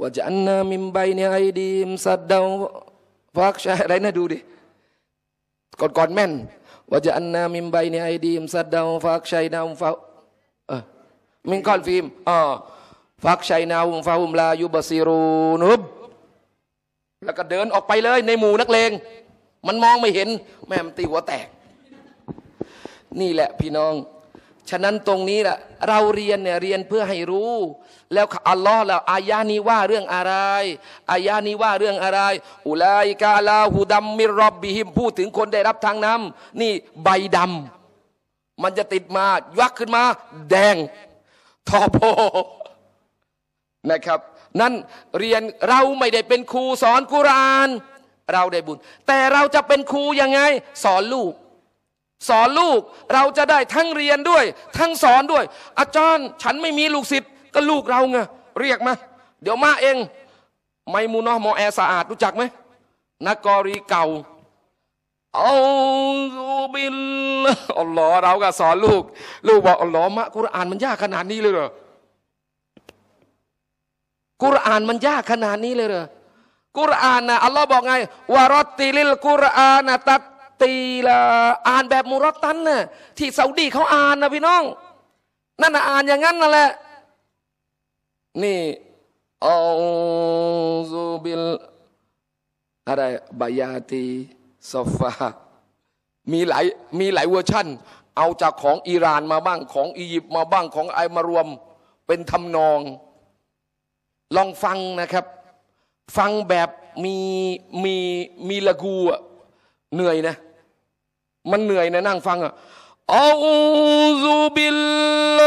Speaker 1: ว่าจะอันนา มิมไบเนไอดีมสัดดาวฟักชาอะไรนะดูดิ ก่อนก่อนแม่นวจะอันนามิมไบเนไอดีมสัดดาวฟักชัยนาวฟามิงคอลฟิมอ๋อฟักชัยนาวฟาหุมลายุบซีรูนุบ แล้วก็เดินออกไปเลยในหมู่นักเลง มันมองไม่เห็น แม่มันตีหัวแตก นี่แหละพี่น้องฉะนั้นตรงนี้แหละเราเรียนเนี่ยเรียนเพื่อให้รู้ แล้ว อัลลอฮ์เราอายานี้ว่าเรื่องอะไรอายานี้ว่าเรื่องอะไรอุลัยกาลาหูดัมมิรอบบิหิม พูดถึงคนได้รับทางน้ำนี่ใบดำ มันจะติดมายักขึ้นมา แดง ทอโพนะครับนั่นเรียนเราไม่ได้เป็นครูสอนกุราน เราได้บุญ แต่เราจะเป็นครูยังไง สอนลูกสอนลูกเราจะได้ทั้งเรียนด้วย ทั้งสอนด้วย อาจารย์ฉันไม่มีลูกศิษย์ก็ลูกเราไงเรียกมาเดี๋ยวมาเองไมมูนอมอแอสะอาด รู้จักไหมนักกอรีเก่าเอาบิลอัลลอฮ์เราก็สอนลูก ลูกบอกอัลลอฮ์มะกุรอานมันยากขนาดนี้เลยเหรอกุรอานมันยากขนาดนี้เลยเหรอกุรอานนะอัลลอฮ์บอกไงวารติลิลกุรอานนะตัตตีละอ่านแบบมูรตันน่ะที่ซาอุดีเขาอ่านนะพี่น้อง นั่นอ่านอย่างนั้นนั่นแหละนี่อัลซูบิลอะไรบายาตีซอฟามีหลายมีหลายเวอร์ชั่น เอาจากของอิหร่านมาบ้างของอียิปต์มาบ้างของไอมารวม เป็นทำนอง ลองฟังนะครับ ฟังแบบมีมีมีละกู เหนื่อยนะมันเหนื่อยนะนั่งฟังอ่ะอาซูบิลล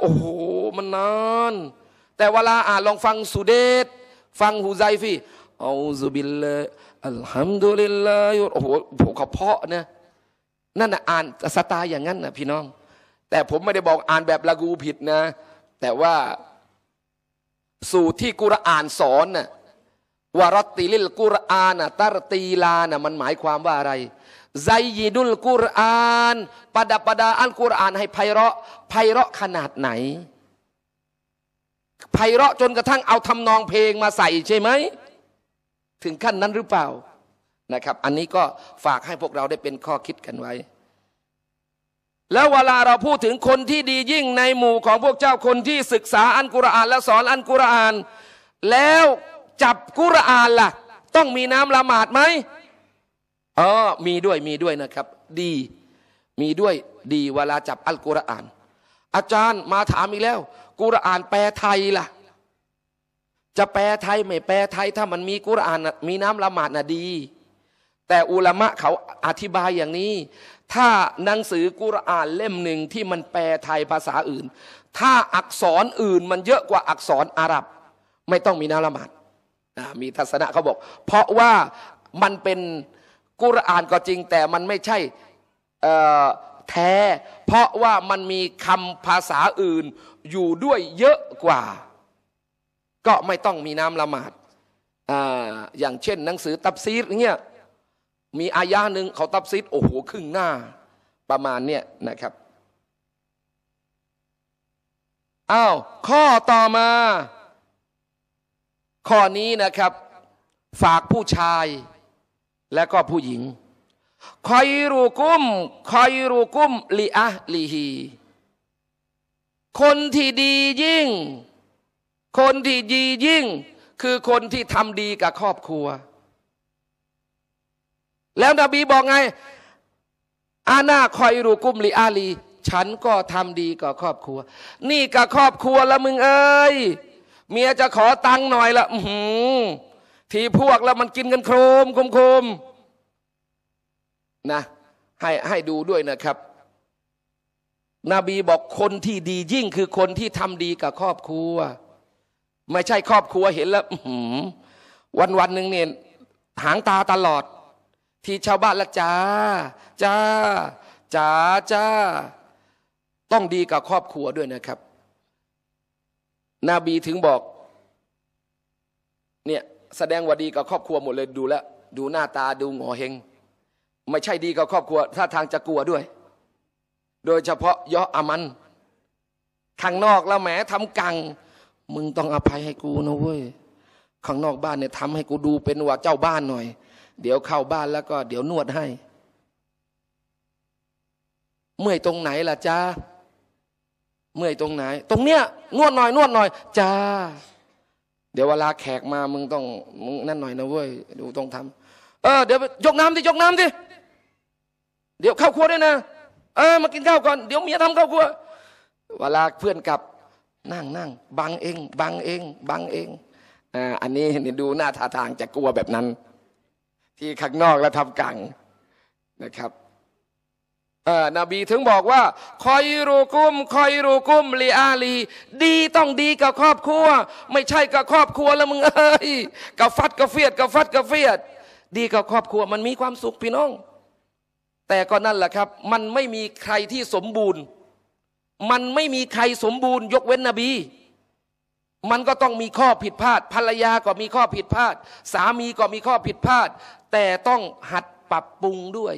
Speaker 1: โอ้โห มันนานแต่เวลาอ่านลองฟังสุเดชฟังฮูไซฟีอาซูบิลลอัลฮัมดุลิลลาห์โอ้โหผมขอเพาะนะนั่นอ่านสไตล์อย่างนั้นนะพี่น้อง แต่ผมไม่ได้บอกอ่านแบบละกูผิดนะ แต่ว่าสูตรที่กุรอานสอนน่ะวารติลิลกุรอานะตารตีลานะมันหมายความว่าอะไรไซยีดุลกุรอานประดับประดาอัลกุรอาน ให้ไพเราะไพเราะขนาดไหน ไพเราะจนกระทั่งเอาทำนองเพลงมาใส่ใช่ไหม ถึงขั้นนั้นหรือเปล่านะครับ อันนี้ก็ฝากให้พวกเราได้เป็นข้อคิดกันไว้ แล้วเวลาเราพูดถึงคนที่ดียิ่งในหมู่ของพวกเจ้า คนที่ศึกษาอันกุรอาน และสอนอันกุรอาน แล้วจับกุรอานละ่ะ ต้องมีน้ำละหมาดไหมอ๋อมีด้วย มีด้วยนะครับ ดี มีด้วย ดี เวลาจับอัลกุรอาน อาจารย์มาถามอีกแล้ว กุรอานแปลไทยล่ะ จะแปลไทยไม่แปลไทย ถ้ามันมีกุรอาน มีน้ำละหมาดนะดี แต่อุลามะเขาอธิบายอย่างนี้ ถ้าหนังสือกุรอานเล่มหนึ่งที่มันแปลไทยภาษาอื่น ถ้าอักษรอื่นมันเยอะกว่าอักษรอาหรับ ไม่ต้องมีน้ำละหมาดมีทัศนะเขาบอก เพราะว่ามันเป็นกุรอานก็จริงแต่มันไม่ใช่แท้ เพราะว่ามันมีคำภาษาอื่นอยู่ด้วยเยอะกว่า ก็ไม่ต้องมีน้ำละหมาดออย่างเช่น หนังสือตับซีดเงี้ยมีอายะหนึ่งเขาตับซีดโอ้โหครึ่งหน้าประมาณเนี้ยนะครับอ้าวข้อต่อมา ข้อนี้นะครับฝากผู้ชายและก็ผู้หญิง คอยรูกุมคอยรูกุมลีอะลีฮีคนที่ดียิ่ง คนที่ดียิ่ง คือคนที่ทำดีกับครอบครัว แล้วนบีบอกไง อาณาคอยรูกุมลีอาลีฉันก็ทำดีกับครอบครัว นี่กับครอบครัวละมึงเอ้ย เมียจะขอตังค์หน่อยละอือทีพวกแล้วมันกินกันโครมคมคมนะให้ให้ดูด้วยนะครับนบีบอกคนที่ดียิ่งคือคนที่ทำดีกับครอบครัว ไม่ใช่ครอบครัวเห็นแล้ววันวันหนึ่งเนี่ยหางตาตลอด ที่ชาวบ้านละจ้าจ้าจ้าจ้าต้องดีกับครอบครัวด้วยนะครับนบีถึงบอก เนี่ยแสดงว่าดีกับครอบครัวหมดเลยดูแลดูหน้าตาดูหงอเฮงไม่ใช่ดีกับครอบครัวท่าทางจะกลัวด้วย โดยเฉพาะยออามันข้างนอกแล้วแหมทำกัง มึงต้องอภัยให้กูนะเว้ยข้างนอกบ้านเนี่ยทำให้กูดูเป็นว่าเจ้าบ้านหน่อย เดี๋ยวเข้าบ้านแล้วก็เดี๋ยวนวดให้ เมื่อยตรงไหนล่ะจ้าเมื่อยตรงไหน ตรงเนี้ยนวดหน่อย นวดหน่อยจ้าเดี๋ยวเวลาแขกมามึงต้องมึงนั่นหน่อยนะเว้ยดูต้องทำเออเดี๋ยวยกน้ำดิยกน้ำดิเดี๋ยวเข้าครัวด้วยนะเออ มากินข้าวก่อน เดี๋ยวเมียทำข้าวครัว เวลาเพื่อนกลับ นั่งนั่งบังเองบังเองบังเองอ่าอันนี้นี่ดูหน้าท่าทางจะกลัวแบบนั้น ที่ข้างนอกแล้วทำกังนะครับนบีถึงบอกว่า คอยรูกุมคอยรูกุมลีอาลี ดีต้องดีกับครอบครัว ไม่ใช่กับครอบครัวแล้วมึงเอ้ยกับฟัดกับเฟียดกับฟัดกับเฟียดดีกับครอบครัว มันมีความสุข พี่น้อง แต่ก็นั่นแหละครับ มันไม่มีใครที่สมบูรณ์ มันไม่มีใครสมบูรณ์ ยกเว้นนบีมันก็ต้องมีข้อผิดพลาด ภรรยาก็มีข้อผิดพลาด สามีก็มีข้อผิดพลาด แต่ต้องหัดปรับปรุงด้วย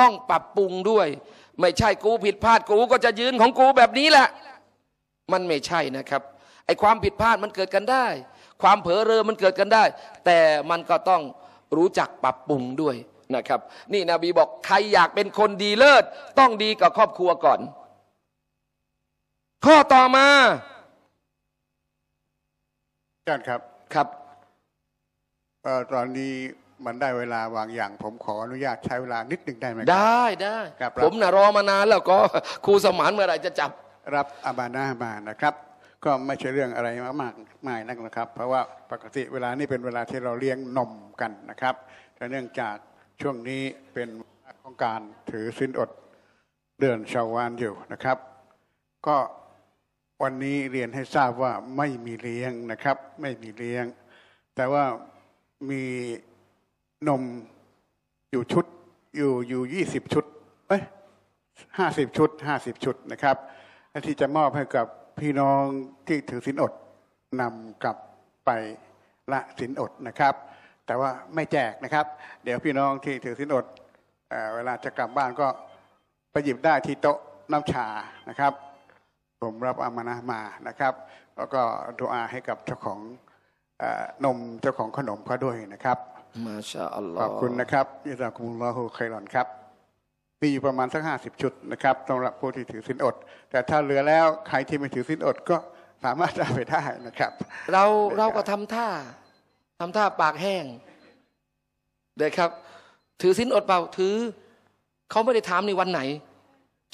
Speaker 1: ต้องปรับปรุงด้วย ไม่ใช่กูผิดพลาดกูก็จะยืนของกูแบบนี้แหละ มันไม่ใช่นะครับ ไอ้ความผิดพลาดมันเกิดกันได้ ความเผลอเรอมันเกิดกันได้ แต่มันก็ต้องรู้จักปรับปรุงด้วยนะครับ นี่นบีบอกใครอยากเป็นคนดีเลิศต้องดีกับครอบครัวก่อน ข้อต่อมาอาจารย์ครับครับอตอนนี้
Speaker 3: มันได้เวลาวางอย่าง ผมขออนุญาตใช้เวลานิดหนึ่งได้ไหมได้ได้ผมน่ะร
Speaker 1: อมานานแล้วก็
Speaker 3: ครูสมานเมื่อไหร่จะจับรับอาบานาบานะครับ ก็ไม่ใช่เรื่องอะไรมากมายนักนะครับ เพราะว่าปกติเวลานี่เป็นเวลาที่เราเลี้ยงนมกันนะครับ แต่เนื่องจากช่วงนี้เป็นของการถือสินอดเดือนชาววานอยู่นะครับ ก็วันนี้เรียนให้ทราบว่าไม่มีเลี้ยงนะครับ ไม่มีเลี้ยง แต่ว่ามีนมอยู่ชุดอยู่อยู่ยี่สิบชุดเอ้ยห้าสิบชุดห้าสิบชุดนะครับที่จะมอบให้กับพี่น้องที่ถือสินอดนำกลับไปละสินอดนะครับ แต่ว่าไม่แจกนะครับ เดี๋ยวพี่น้องที่ถือสินอดเเวลาจะกลับบ้านก็ไปหยิบได้ที่โต๊ะน้ำชานะครับผมรับอามานะมานะครับ แล้วก็ดูอาให้กับเจ้าของนมเจ้าของขนมเขาด้วยนะครับมาชาอัลลอฮ์ขอบคุณนะครับยิสาุมุลลอฮุไคลอนครับมีอยู่ประมาณสักห้าสิบชุดนะครับสำหรับผู้ที่ถือสินอด แต่ถ้าเหลือแล้วใครที่ไม่ถือสินอดก็สามารถเอ
Speaker 1: าไปได้นะครับเราเราก็ทำท่า ทำท่าปากแห้ง เด็กครับ ถือสินอดเปล่าถือเขาไม่ได้ถามในวันไหน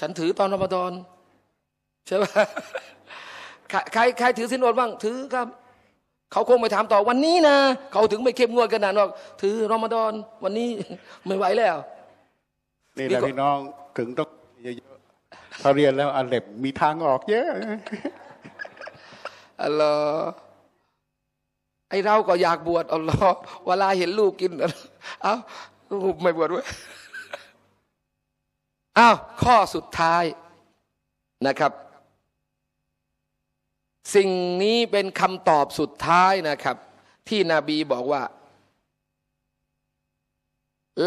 Speaker 1: ฉันถือตอนรอมฎอนใช่ไหมใครใคร ถือสินอดบ้างถือครับเขาคงไปถามต่อวันนี้นะเขาถึงไม่เข้มงวดขนาดว่าถือรอมฎอนวันนี้ไม่ไหวแล้ว
Speaker 3: นี่แหละพี่น้องถึงต้อง
Speaker 1: เยอะๆพอาเรียนแล้วอันเล็บมีทางออก เยอะอ๋ลอไอเราก็อยากบวชอัลลอฮ์เวลาเห็นลูกกินเอ้าลูกไม่บวชด้วยอ้าวข้อสุดท้ายนะครับสิ่งนี้เป็นคำตอบสุดท้ายนะครับ ที่นบีบอกว่า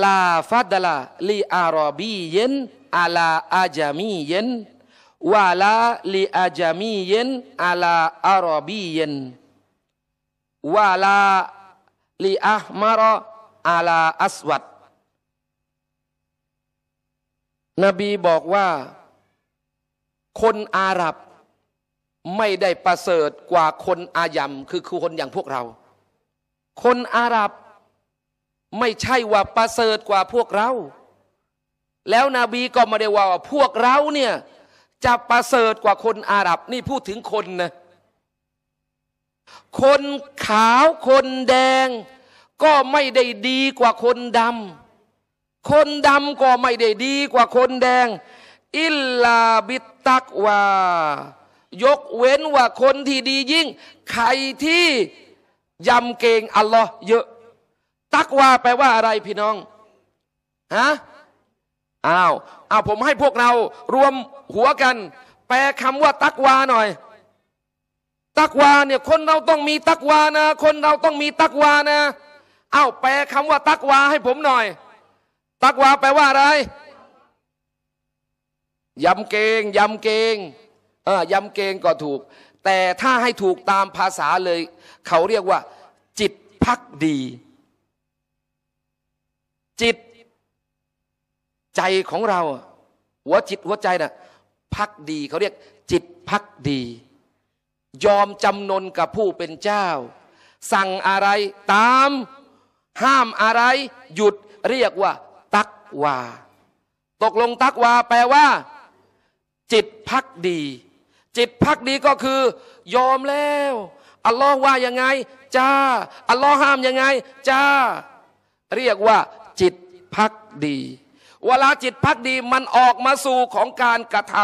Speaker 1: ลา ฟัดลาลีอารอบีเยนอาลาอาจามีเยนวาลาลีอาจามีเยนอาลาอารอบีเยนวาลาลีอัฮมารอาลาอัสวัดนบีบอกว่า คนอาหรับไม่ได้ประเสริฐกว่าคนอายัมคือคือคนอย่างพวกเรา คนอาหรับ ไม่ใช่ว่าประเสริฐกว่าพวกเรา แล้วนบีก็ไม่ได้ว่าพวกเราเนี่ยจะประเสริฐกว่าคนอาหรับ นี่พูดถึงคนนะคนขาวคนแดง ก็ไม่ได้ดีกว่าคนดำคนดำก็ไม่ได้ดีกว่าคนแดง อิลลาบิตักวายกเว้นว่าคนที่ดียิ่ง ใครที่ยำเกงอัลลอฮ์เยอะ ตักว่าแปลว่าอะไรพี่น้องฮะอ้าวอ้าวผมให้พวกเรา รวมหัวกัน แปลคำว่าตักวาหน่อย ตักวาเนี่ยคนเราต้องมีตักวานะ คนเราต้องมีตักวานะอ้าวแปลคำว่า ตักวา ให้ผมหน่อย ตักวาแปลว่าอะไรยำเกงยำเกงยำเกรงก็ถูก แต่ถ้าให้ถูกตามภาษาเลย เขาเรียกว่า จิตพักดี จิตใจของเราหัวจิตหัวใจนะ่ะพักดี เขาเรียกจิตพักดี ยอมจำนนกับผู้เป็นเจ้า สั่งอะไรตาม ห้ามอะไร หยุดเรียกว่า ตักวาตกลงตักวาแปลว่า จิตพักดีจิตพักดีก็คือ ยอมแล้วอัลลอฮ์ว่ายังไงจ้า อัลลอฮ์ห้ามยังไงจ้า เรียกว่า จิตพักดีเวลาจิตพักดีมันออกมาสู่ของการกระท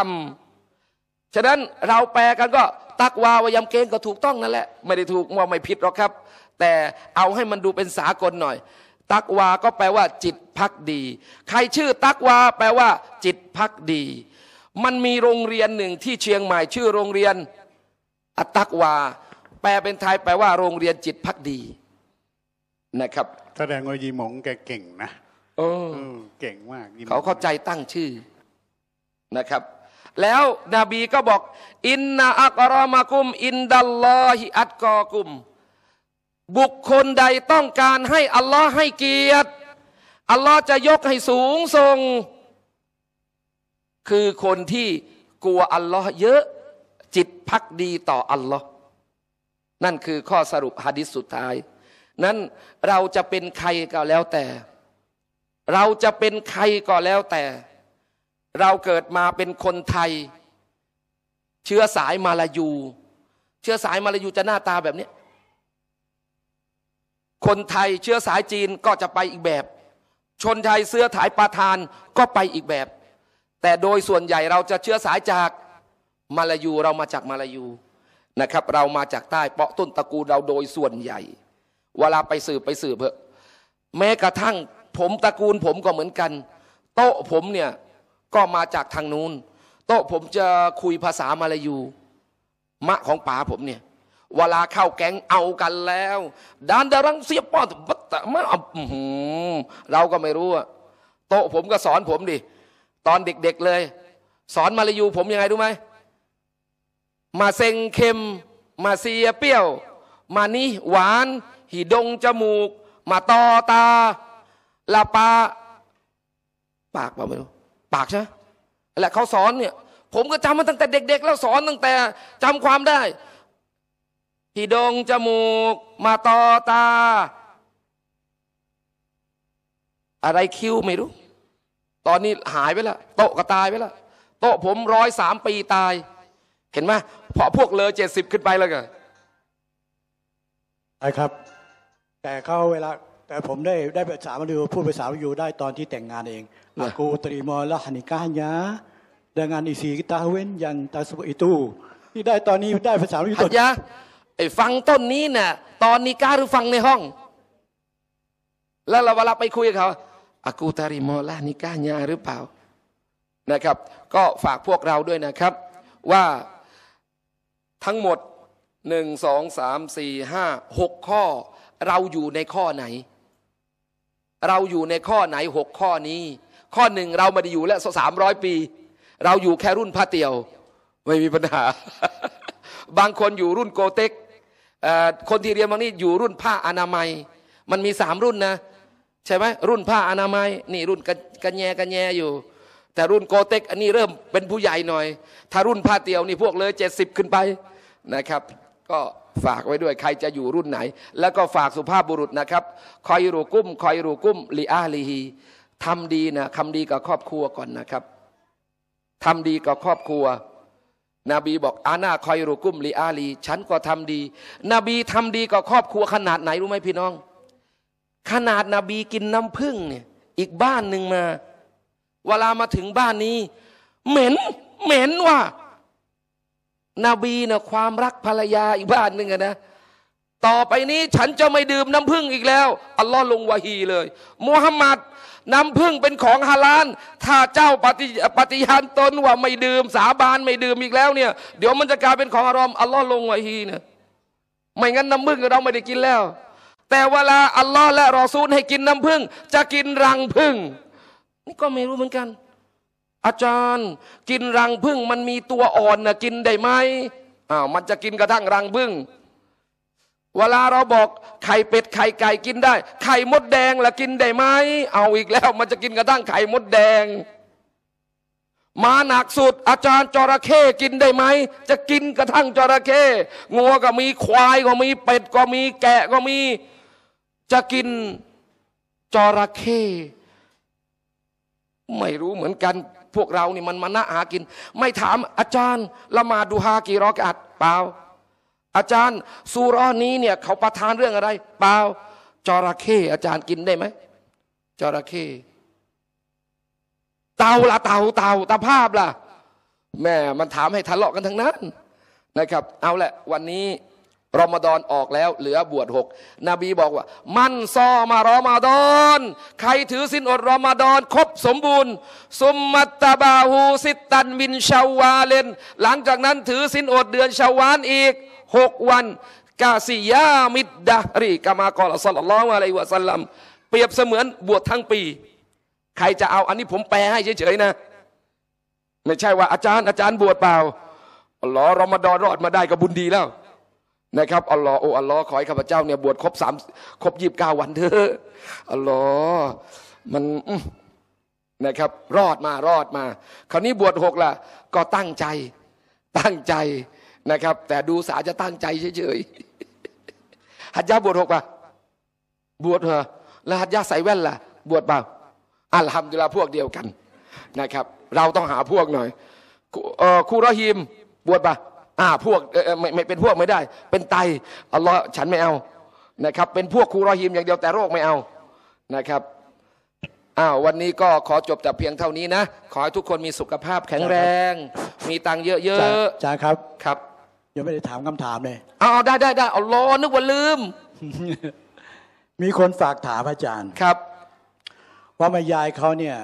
Speaker 1: ำฉะนั้นเราแปลกันก็ ตักวาวยยำเกงก็ถูกต้องนั่นแหละไม่ได้ถูกว่าไม่ผิดหรอกครับ แต่เอาให้มันดูเป็นสากลหน่อย ตักวา ก็แปลว่า จิตพักดี ใครชื่อตักวาแปลว่า จิตพักดีมันมีโรงเรียนหนึ่งที่เชียงใหม่ชื่อโรงเรียน อัตตักวา แปลเป็นไทยแปลว่าโรงเรียนจิตพักดีนะครับแสดงว่ายีหมงแกเก่งนะ เออเก่งมากเขาเข้าใจตั้งชื่อนะครับ แล้วนบีก็บอก อินนาอักรอมากุม อินดัลลอฮิอัตกอกุม บุคคลใดต้องการให้อัลลอฮ์ให้เกียรติอัลลอฮ์จะยกให้สูงทรงคือคนที่กลัวอัลลอฮ์เยอะจิตพักดีต่ออัลลอฮ์นั่นคือข้อสรุปฮะดิษสุดท้าย นั้นเราจะเป็นใครก็แล้วแต่ เราจะเป็นใครก็แล้วแต่ เราเกิดมาเป็นคนไทย เชื้อสายมาลายู เชื้อสายมาลายูจะหน้าตาแบบนี้ คนไทยเชื้อสายจีนก็จะไปอีกแบบ ชนไทยเสื้อถ่ายปาทานก็ไปอีกแบบแต่โดยส่วนใหญ่เราจะเชื้อสายจากมาลายูเรามาจากมาลายูนะครับ เรามาจากใต้เปาะต้นตระกูลเราโดยส่วนใหญ่ เวลาไปสืบไปสืบเพอแม้กระทั่งผมตระกูลผมก็เหมือนกัน โต๊ะผมเนี่ยก็มาจากทางนู้นโต๊ะผมจะคุยภาษามาลายูมะของป๋าผมเนี่ยเวลาเข้าแก๊งเอากันแล้วดานดารังเสียป้อนบัตตะมาเราก็ไม่รู้อะโต๊ะผมก็สอนผมดิตอนเด็ก ๆ เลย สอนมาลายู ผมยังไงรู้ไหม มาเซงเค็ม มาเซียเปรี้ยวมานี้หวานหีดงจมูก มาตอตาลาปาปากเปล่าไม่รู้ปากใช่ไหมและเขาสอนเนี่ยผมก็จำมาตั้งแต่เด็ก ๆ แล้ว สอนตั้งแต่จำความได้หีดงจมูก มาตอตาอะไรคิวไม่รู้ตอนนี้หายไปแล้วโต๊ะก็ตายไปแล้วโต๊ะผมร้อยสามปีตาย เห็นไหมพอพวกเลอเจ็ดสิบขึ้นไปแล้วกัน
Speaker 2: ใช่ครับ แต่เขาเวลาแต่ผมได้ได้ภาษามาดูพูดภาษาอยู่ได้ตอนที่แต่งงานเองอากูตรีมอลฮันิกายาดังงานอีสีตาเวนยันตาสุอิตูที่ได้ตอนนี้ได้ภาษาอยู่ตอนยะ
Speaker 1: ไอ้ฟังต้นนี้เนี่ยตอนนี้กล้าหรือฟังในห้อง แล้วเราเวลาไปคุยกับเขาอากูตา i ิมอล h n i k ายาหรือเปล่านะครับ ก็ฝากพวกเราด้วยนะครับว่าทั้งหมดหนึ่งสองสามสี่ห้าหกข้อเราอยู่ในข้อไหน เราอยู่ในข้อไหนหกข้อนี้ ข้อหนึ่งเราไม่ได้อยู่แล้วสามร้อยปี เราอยู่แค่รุ่นพระเตียว ไม่มีปัญหา บางคนอยู่รุ่นโกเต็กคนที่เรียนบางนี่อยู่รุ่นผ้าอนามัย มันมีสามรุ่นนะใช่ไหมรุ่นผ้าอนามัยนี่รุ่นกันแยกันแยอยู่ แต่รุ่นโกเทคอันนี้เริ่มเป็นผู้ใหญ่หน่อย ถ้ารุ่นผ้าเตียวนี่พวกเลยเจ็ดสิบขึ้นไปนะครับ ก็ฝากไว้ด้วยใครจะอยู่รุ่นไหน แล้วก็ฝากสุภาพบุรุษนะครับ คอยรูกุ้มคอยรูกุ้มลีอาลีฮีทำดีนะคำดีกับครอบครัวก่อนนะครับทำดีกับครอบครัวนบีบอก อาณาคอยรูกุ้มลีอาลี ฉันก็ทำดีนบีทำดีกับครอบครัวขนาดไหนรู้ไหมพี่น้องขนาดนบีกินน้ำผึ้งเนี่ย อีกบ้านหนึ่งมา เวลามาถึงบ้านนี้ เหม็นเหม็นว่ะนบีนะความรักภรรยาอีกบ้านหนึ่งนะต่อไปนี้ฉันจะไม่ดื่มน้ำผึ้งอีกแล้ว อัลลอฮ์ลงวะฮีเลยมูฮัมหมัด น้ำผึ้งเป็นของฮาลาลถ้าเจ้าปฏิปฏิญาณตนว่าไม่ดื่มสาบานไม่ดื่มอีกแล้วเนี่ย เดี๋ยวมันจะกลายเป็นของอารอมอัลลอฮ์ลงวะฮีเนี่ยไม่งั้นน้ำผึ้งเราไม่ได้กินแล้วแต่เวลา อัลลอฮ์และรอซูลให้กินน้ำผึ้งจะกินรังผึ้งนี่ก็ไม่รู้เหมือนกัน อาจารย์กินรังผึ้งมันมีตัวอ่อนนะกินได้ไหมอ้าวมันจะกินกระทั่งรังผึ้งเวลาเราบอกไข่เป็ดไข่ไก่กินได้ ไข่มดแดงละกินได้ไหมเอาอีกแล้ว มันจะกินกระทั่งไข่มดแดงมาหนักสุด อาจารย์จระเข้กินได้ไหมจะกินกระทั่งจระเข้งัวก็มีควายก็มีเป็ดก็มี แกะก็มีจะกินจระเข้ไม่รู้เหมือนกันพวกเรานี่มันมานะหากิน ไม่ถามอาจารย์ละมาดูฮากี่รอกอัดเปล่าอาจารย์ซูร้อนี้เนี่ย เขาประทานเรื่องอะไรเปล่าจระเข้อาจารย์กินได้ไหมจระเข้เต่าละเต่าเต่าตาภาพละแม่มันถามให้ทะเลาะกันทั้งนั้นนะครับ เอาแหละวันนี้รอมฎอนออกแล้ว เหลือบวชหกนบีบอกว่า มันซอมารอมฎอน ใครถือสินอดรอมฎอนครบสมบูรณ์สุมมัตตบาหูสิตันมินชาวาเลน หลังจากนั้นถือสินอดเดือนชาวานอีกหกวัน กาซิยามิดดารีกามากอสัลลลอฮอะลัยวะสลลัมเปรียบเสมือนบวชทั้งปี ใครจะเอาอันนี้ผมแปลให้เฉยๆนะ ไม่ใช่ว่าอาจารย์อาจารย์บวชเปล่าหรอรอมฎอนรอดมาได้ก็บุญดีแล้วนะครับอัลลอฮ์โอ้อัลลอฮ์ขอให้ข้าพเจ้าเนี่ยบวชครบสามครบยีิบเก้าวันเถอะอัลลอฮ์มันนะครับ รอดมารอดมา คราวนี้บวชหกละก็ตั้งใจตั้งใจนะครับ แต่ดูสาจะตั้งใจเฉยๆหัดยาบวชหกปะบวชเหรอแล้วหัดยาใส่แว่นล่ะ บวชเปล่าอัลฮัมดุลิลลาพวกเดียวกันนะครับ เราต้องหาพวกหน่อยครูรอฮิมบวชปะอ่าพวกไม่ไม่เป็นพวกไม่ได้ เป็นไตอัลลอฮ์ฉันไม่เอานะครับ เป็นพวกคูรอฮิมอย่างเดียวแต่โรคไม่เอานะครับอ้าววันนี้ก็ขอจบแต่เพียงเท่านี้นะ ขอให้ทุกคนมีสุขภาพแข็งแรง มีตังค์เยอะ
Speaker 2: ๆจ้าครับครับยังไม่ได้ถามคำถามเลย
Speaker 1: อ้าวได้ได้ได้อัลลอฮ์นึกว่าลืม
Speaker 2: มีคนฝากถามอาจารย์ครับ ว่าแม่ยายเขาเนี่ย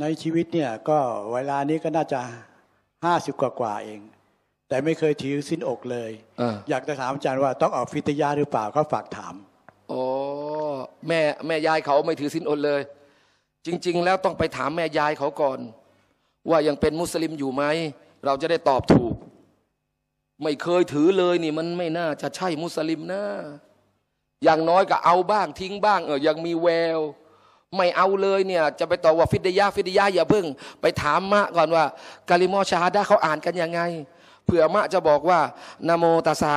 Speaker 2: ในชีวิตเนี่ยก็เวลานี้ก็น่าจะห้าสิบกว่าเองแต่ไม่เคยถือสิ้นอกเลยออยากจะถามอาจารย์ว่าต้องออกฟิตยาหรือเปล่าก็ฝากถาม
Speaker 1: โอ้แม่ แม่ยายเขาไม่ถือสิ้นอดเลย จริง ๆ แล้วต้องไปถามแม่ยายเขาก่อน ว่ายังเป็นมุสลิมอยู่ไหม เราจะได้ตอบถูก ไม่เคยถือเลยนี่มันไม่น่า จะใช่มุสลิมนะอย่างน้อยก็เอาบ้างทิ้งบ้าง เออยังมีแวว ไม่เอาเลยเนี่ย จะไปตอบว่าฟิดยาฟิดยาอย่าเพิ่งไปถามมะก่อนว่ากาลิมอชาดาเขาอ่านกันยังไงเผื่อมะจะบอกว่านโมตัสสะ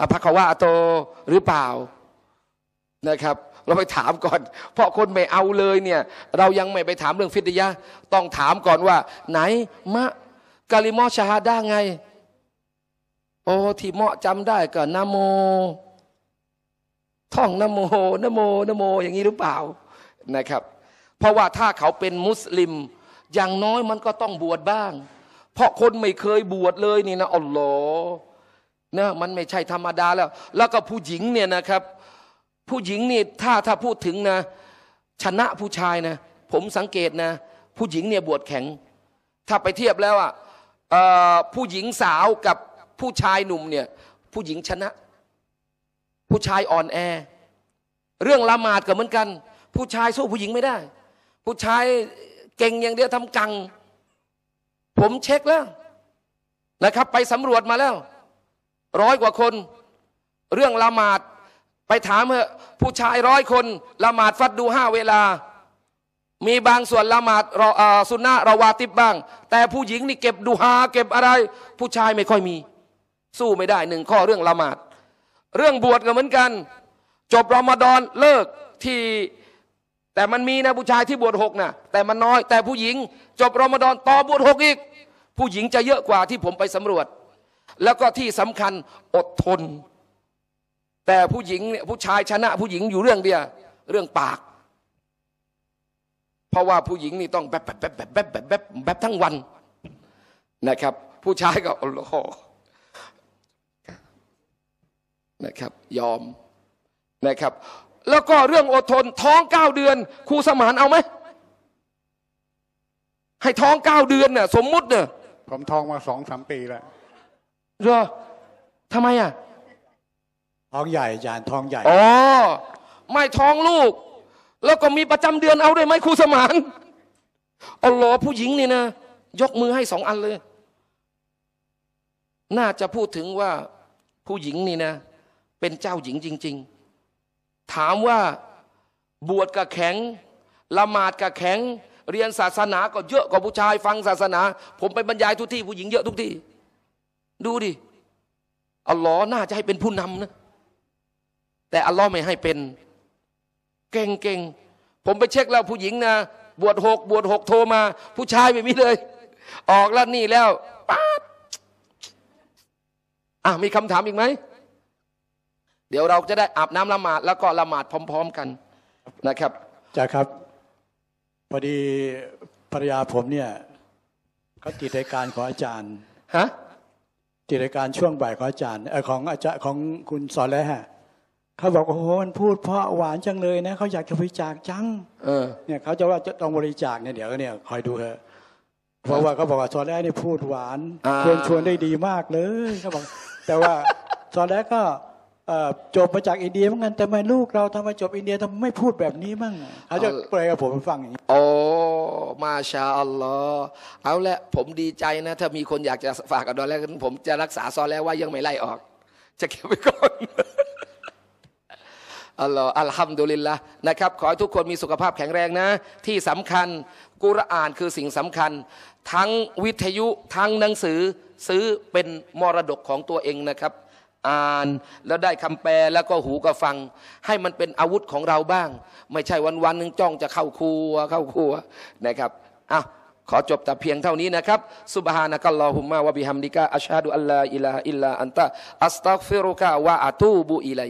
Speaker 1: อภควะโตหรือเปล่านะครับ เราไปถามก่อน เพราะคนไม่เอาเลยเนี่ยเรายังไม่ไปถามเรื่องฟิตยะต้องถามก่อนว่าไหนมะกาลิมอชาฮาด้าไง โอ้ที่เหมาะจำได้ก็นโมท่องนโมนโมนโมอย่างนี้หรือเปล่านะครับ เพราะว่าถ้าเขาเป็นมุสลิม อย่างน้อยมันก็ต้องบวชบ้างเพราะคนไม่เคยบวชเลยนี่นะอ๋อลหรอนะมันไม่ใช่ธรรมดาแล้ว แล้วก็ผู้หญิงเนี่ยนะครับ ผู้หญิงนี่ถ้าถ้าพูดถึงนะชนะผู้ชายนะ ผมสังเกตนะ ผู้หญิงเนี่ยบวชแข็ง ถ้าไปเทียบแล้วอ่ะผู้หญิงสาวกับผู้ชายหนุ่มเนี่ยผู้หญิงชนะ ผู้ชายอ่อนแอ เรื่องละหมาดก็เหมือนกัน ผู้ชายสู้ผู้หญิงไม่ได้ ผู้ชายเก่งอย่างเดียวทำกังผมเช็คแล้วนะครับ ไปสำรวจมาแล้ว ร้อยกว่าคนเรื่องละหมาดไปถามเหอะผู้ชายร้อยคนละหมาดฟัดดูห้าเวลา มีบางส่วนละหมาดสุนนะระวาติบบ้าง แต่ผู้หญิงนี่เก็บดูฮาเก็บอะไร ผู้ชายไม่ค่อยมี สู้ไม่ได้หนึ่งข้อเรื่องละหมาดเรื่องบวชก็เหมือนกัน จบรอมฎอนเลิกที่แต่มันมีนะผู้ชายที่บวชหกนะแต่มันน้อย แต่ผู้หญิงจบรอมฎอนต่อบวชหกอีก ผู้หญิงจะเยอะกว่าที่ผมไปสำรวจ แล้วก็ที่สำคัญอดทน แต่ผู้หญิงเนี่ยผู้ชายชนะผู้หญิงอยู่เรื่องเดียวเรื่องปาก เพราะว่าผู้หญิงนี่ต้องแบบแบบแบบแบบแบบแบบแบบแบบทั้งวันนะครับ ผู้ชายก็อัลลอฮนะครับ ยอมนะครับแล้วก็เรื่องอดทนท้องเก้าเดือนครูสมานเอาไหมให้ท้องเก้าเดือนเนี่ยสมมุติเนี่ยผมท้องมาสองสามปีแล้วเรอทำไมอ่ะท
Speaker 3: ้องใหญ่ยานท้องใหญ่
Speaker 1: อ๋อไม่ท้องลูก แล้วก็มีประจำเดือนเอาด้วยไหมครูสมานเอาหลอผู้หญิงนี่นะ ยกมือให้สองอันเลย น่าจะพูดถึงว่าผู้หญิงนี่นะ เป็นเจ้าหญิงจริง ๆถามว่าบวชกับแข็ง ละหมาดกับแข็งเรียนศาสนา ก็เยอะกว่าผู้ชาย ฟังศาสนา ผมไปบรรยายทุกที่ผู้หญิงเยอะทุกที่ ดูดิอัลลอฮ์น่า จะให้เป็นผู้นำนะแต่อัลลอฮ์ไม่ให้เป็นเก่งๆผมไปเช็คแล้วผู้หญิงนะบวชหกบวชหกโทรมา ผู้ชายไม่มีเลย ออกแล้วนี่แล้วป๊าอ่ะมีคำถามอีกไหมดี๋ยวเราจะได้อาบน้ำละหมาดแล้วก็ละหมาดพร้อมๆกันนะครับ
Speaker 2: จ้าครับพอดีภรรยาผมเนี่ยเขาติดรายการของอาจารย์ฮะติดรายการช่วงบ่ายของอาจารย์ของอาจารย์ของคุณสอนแล้วฮะเขาบอกโอ้โหมันพูดเพราะหวานจังเลยนะเขาอยากจะบริจาคจังเออเนี่ยเขาจะว่าจะต้องบริจาคเนี่ยเดี๋ยวเนี่ย คอยดูเถอะเพราะว่าเขาบอกว่าสอนแล้วนี่พูดหวานชวนชวนได้ดีมากเลยเขาบอก แต่ว่าสอนแล้วก็จบมาจากอินเดียเหมือนกันแต่ไม่ลูก เราทำไมจบอินเดียทำไมไม่พูดแบบนี้บ้าง
Speaker 1: เขาจะเปรยกับผมฟังอย่างนี้โอ้มาชาอัลลอฮ์เอาละผมดีใจนะ ถ้ามีคนอยากจะฝากกับดอนแล้ว ผมจะรักษาซอแล้วว่ายังไม่ไล่ออก จะเก็บไว้ก่อนอัลลอฮ์อัลฮัมดุลิลละนะครับขอให้ทุกคนมีสุขภาพแข็งแรงนะ ที่สำคัญกุรอานคือสิ่งสำคัญ ทั้งวิทยุทั้งหนังสือซื้อเป็นมรดกของตัวเองนะครับอ่านแล้วได้คำแปลแล้วก็หูก็ฟัง ให้มันเป็นอาวุธของเราบ้าง ไม่ใช่วันวันหนึ่งจ้องจะเข้าครัว เข้าครัวนะครับอ่ะขอจบแต่เพียงเท่านี้นะครับซุบฮานะกัลลอฮุมะวะบิฮัมดิกะอัชฮะดุอัลลาอิลาอิลลาอันตะ อัสตักฟิรุกะวะอะตูบุอิไล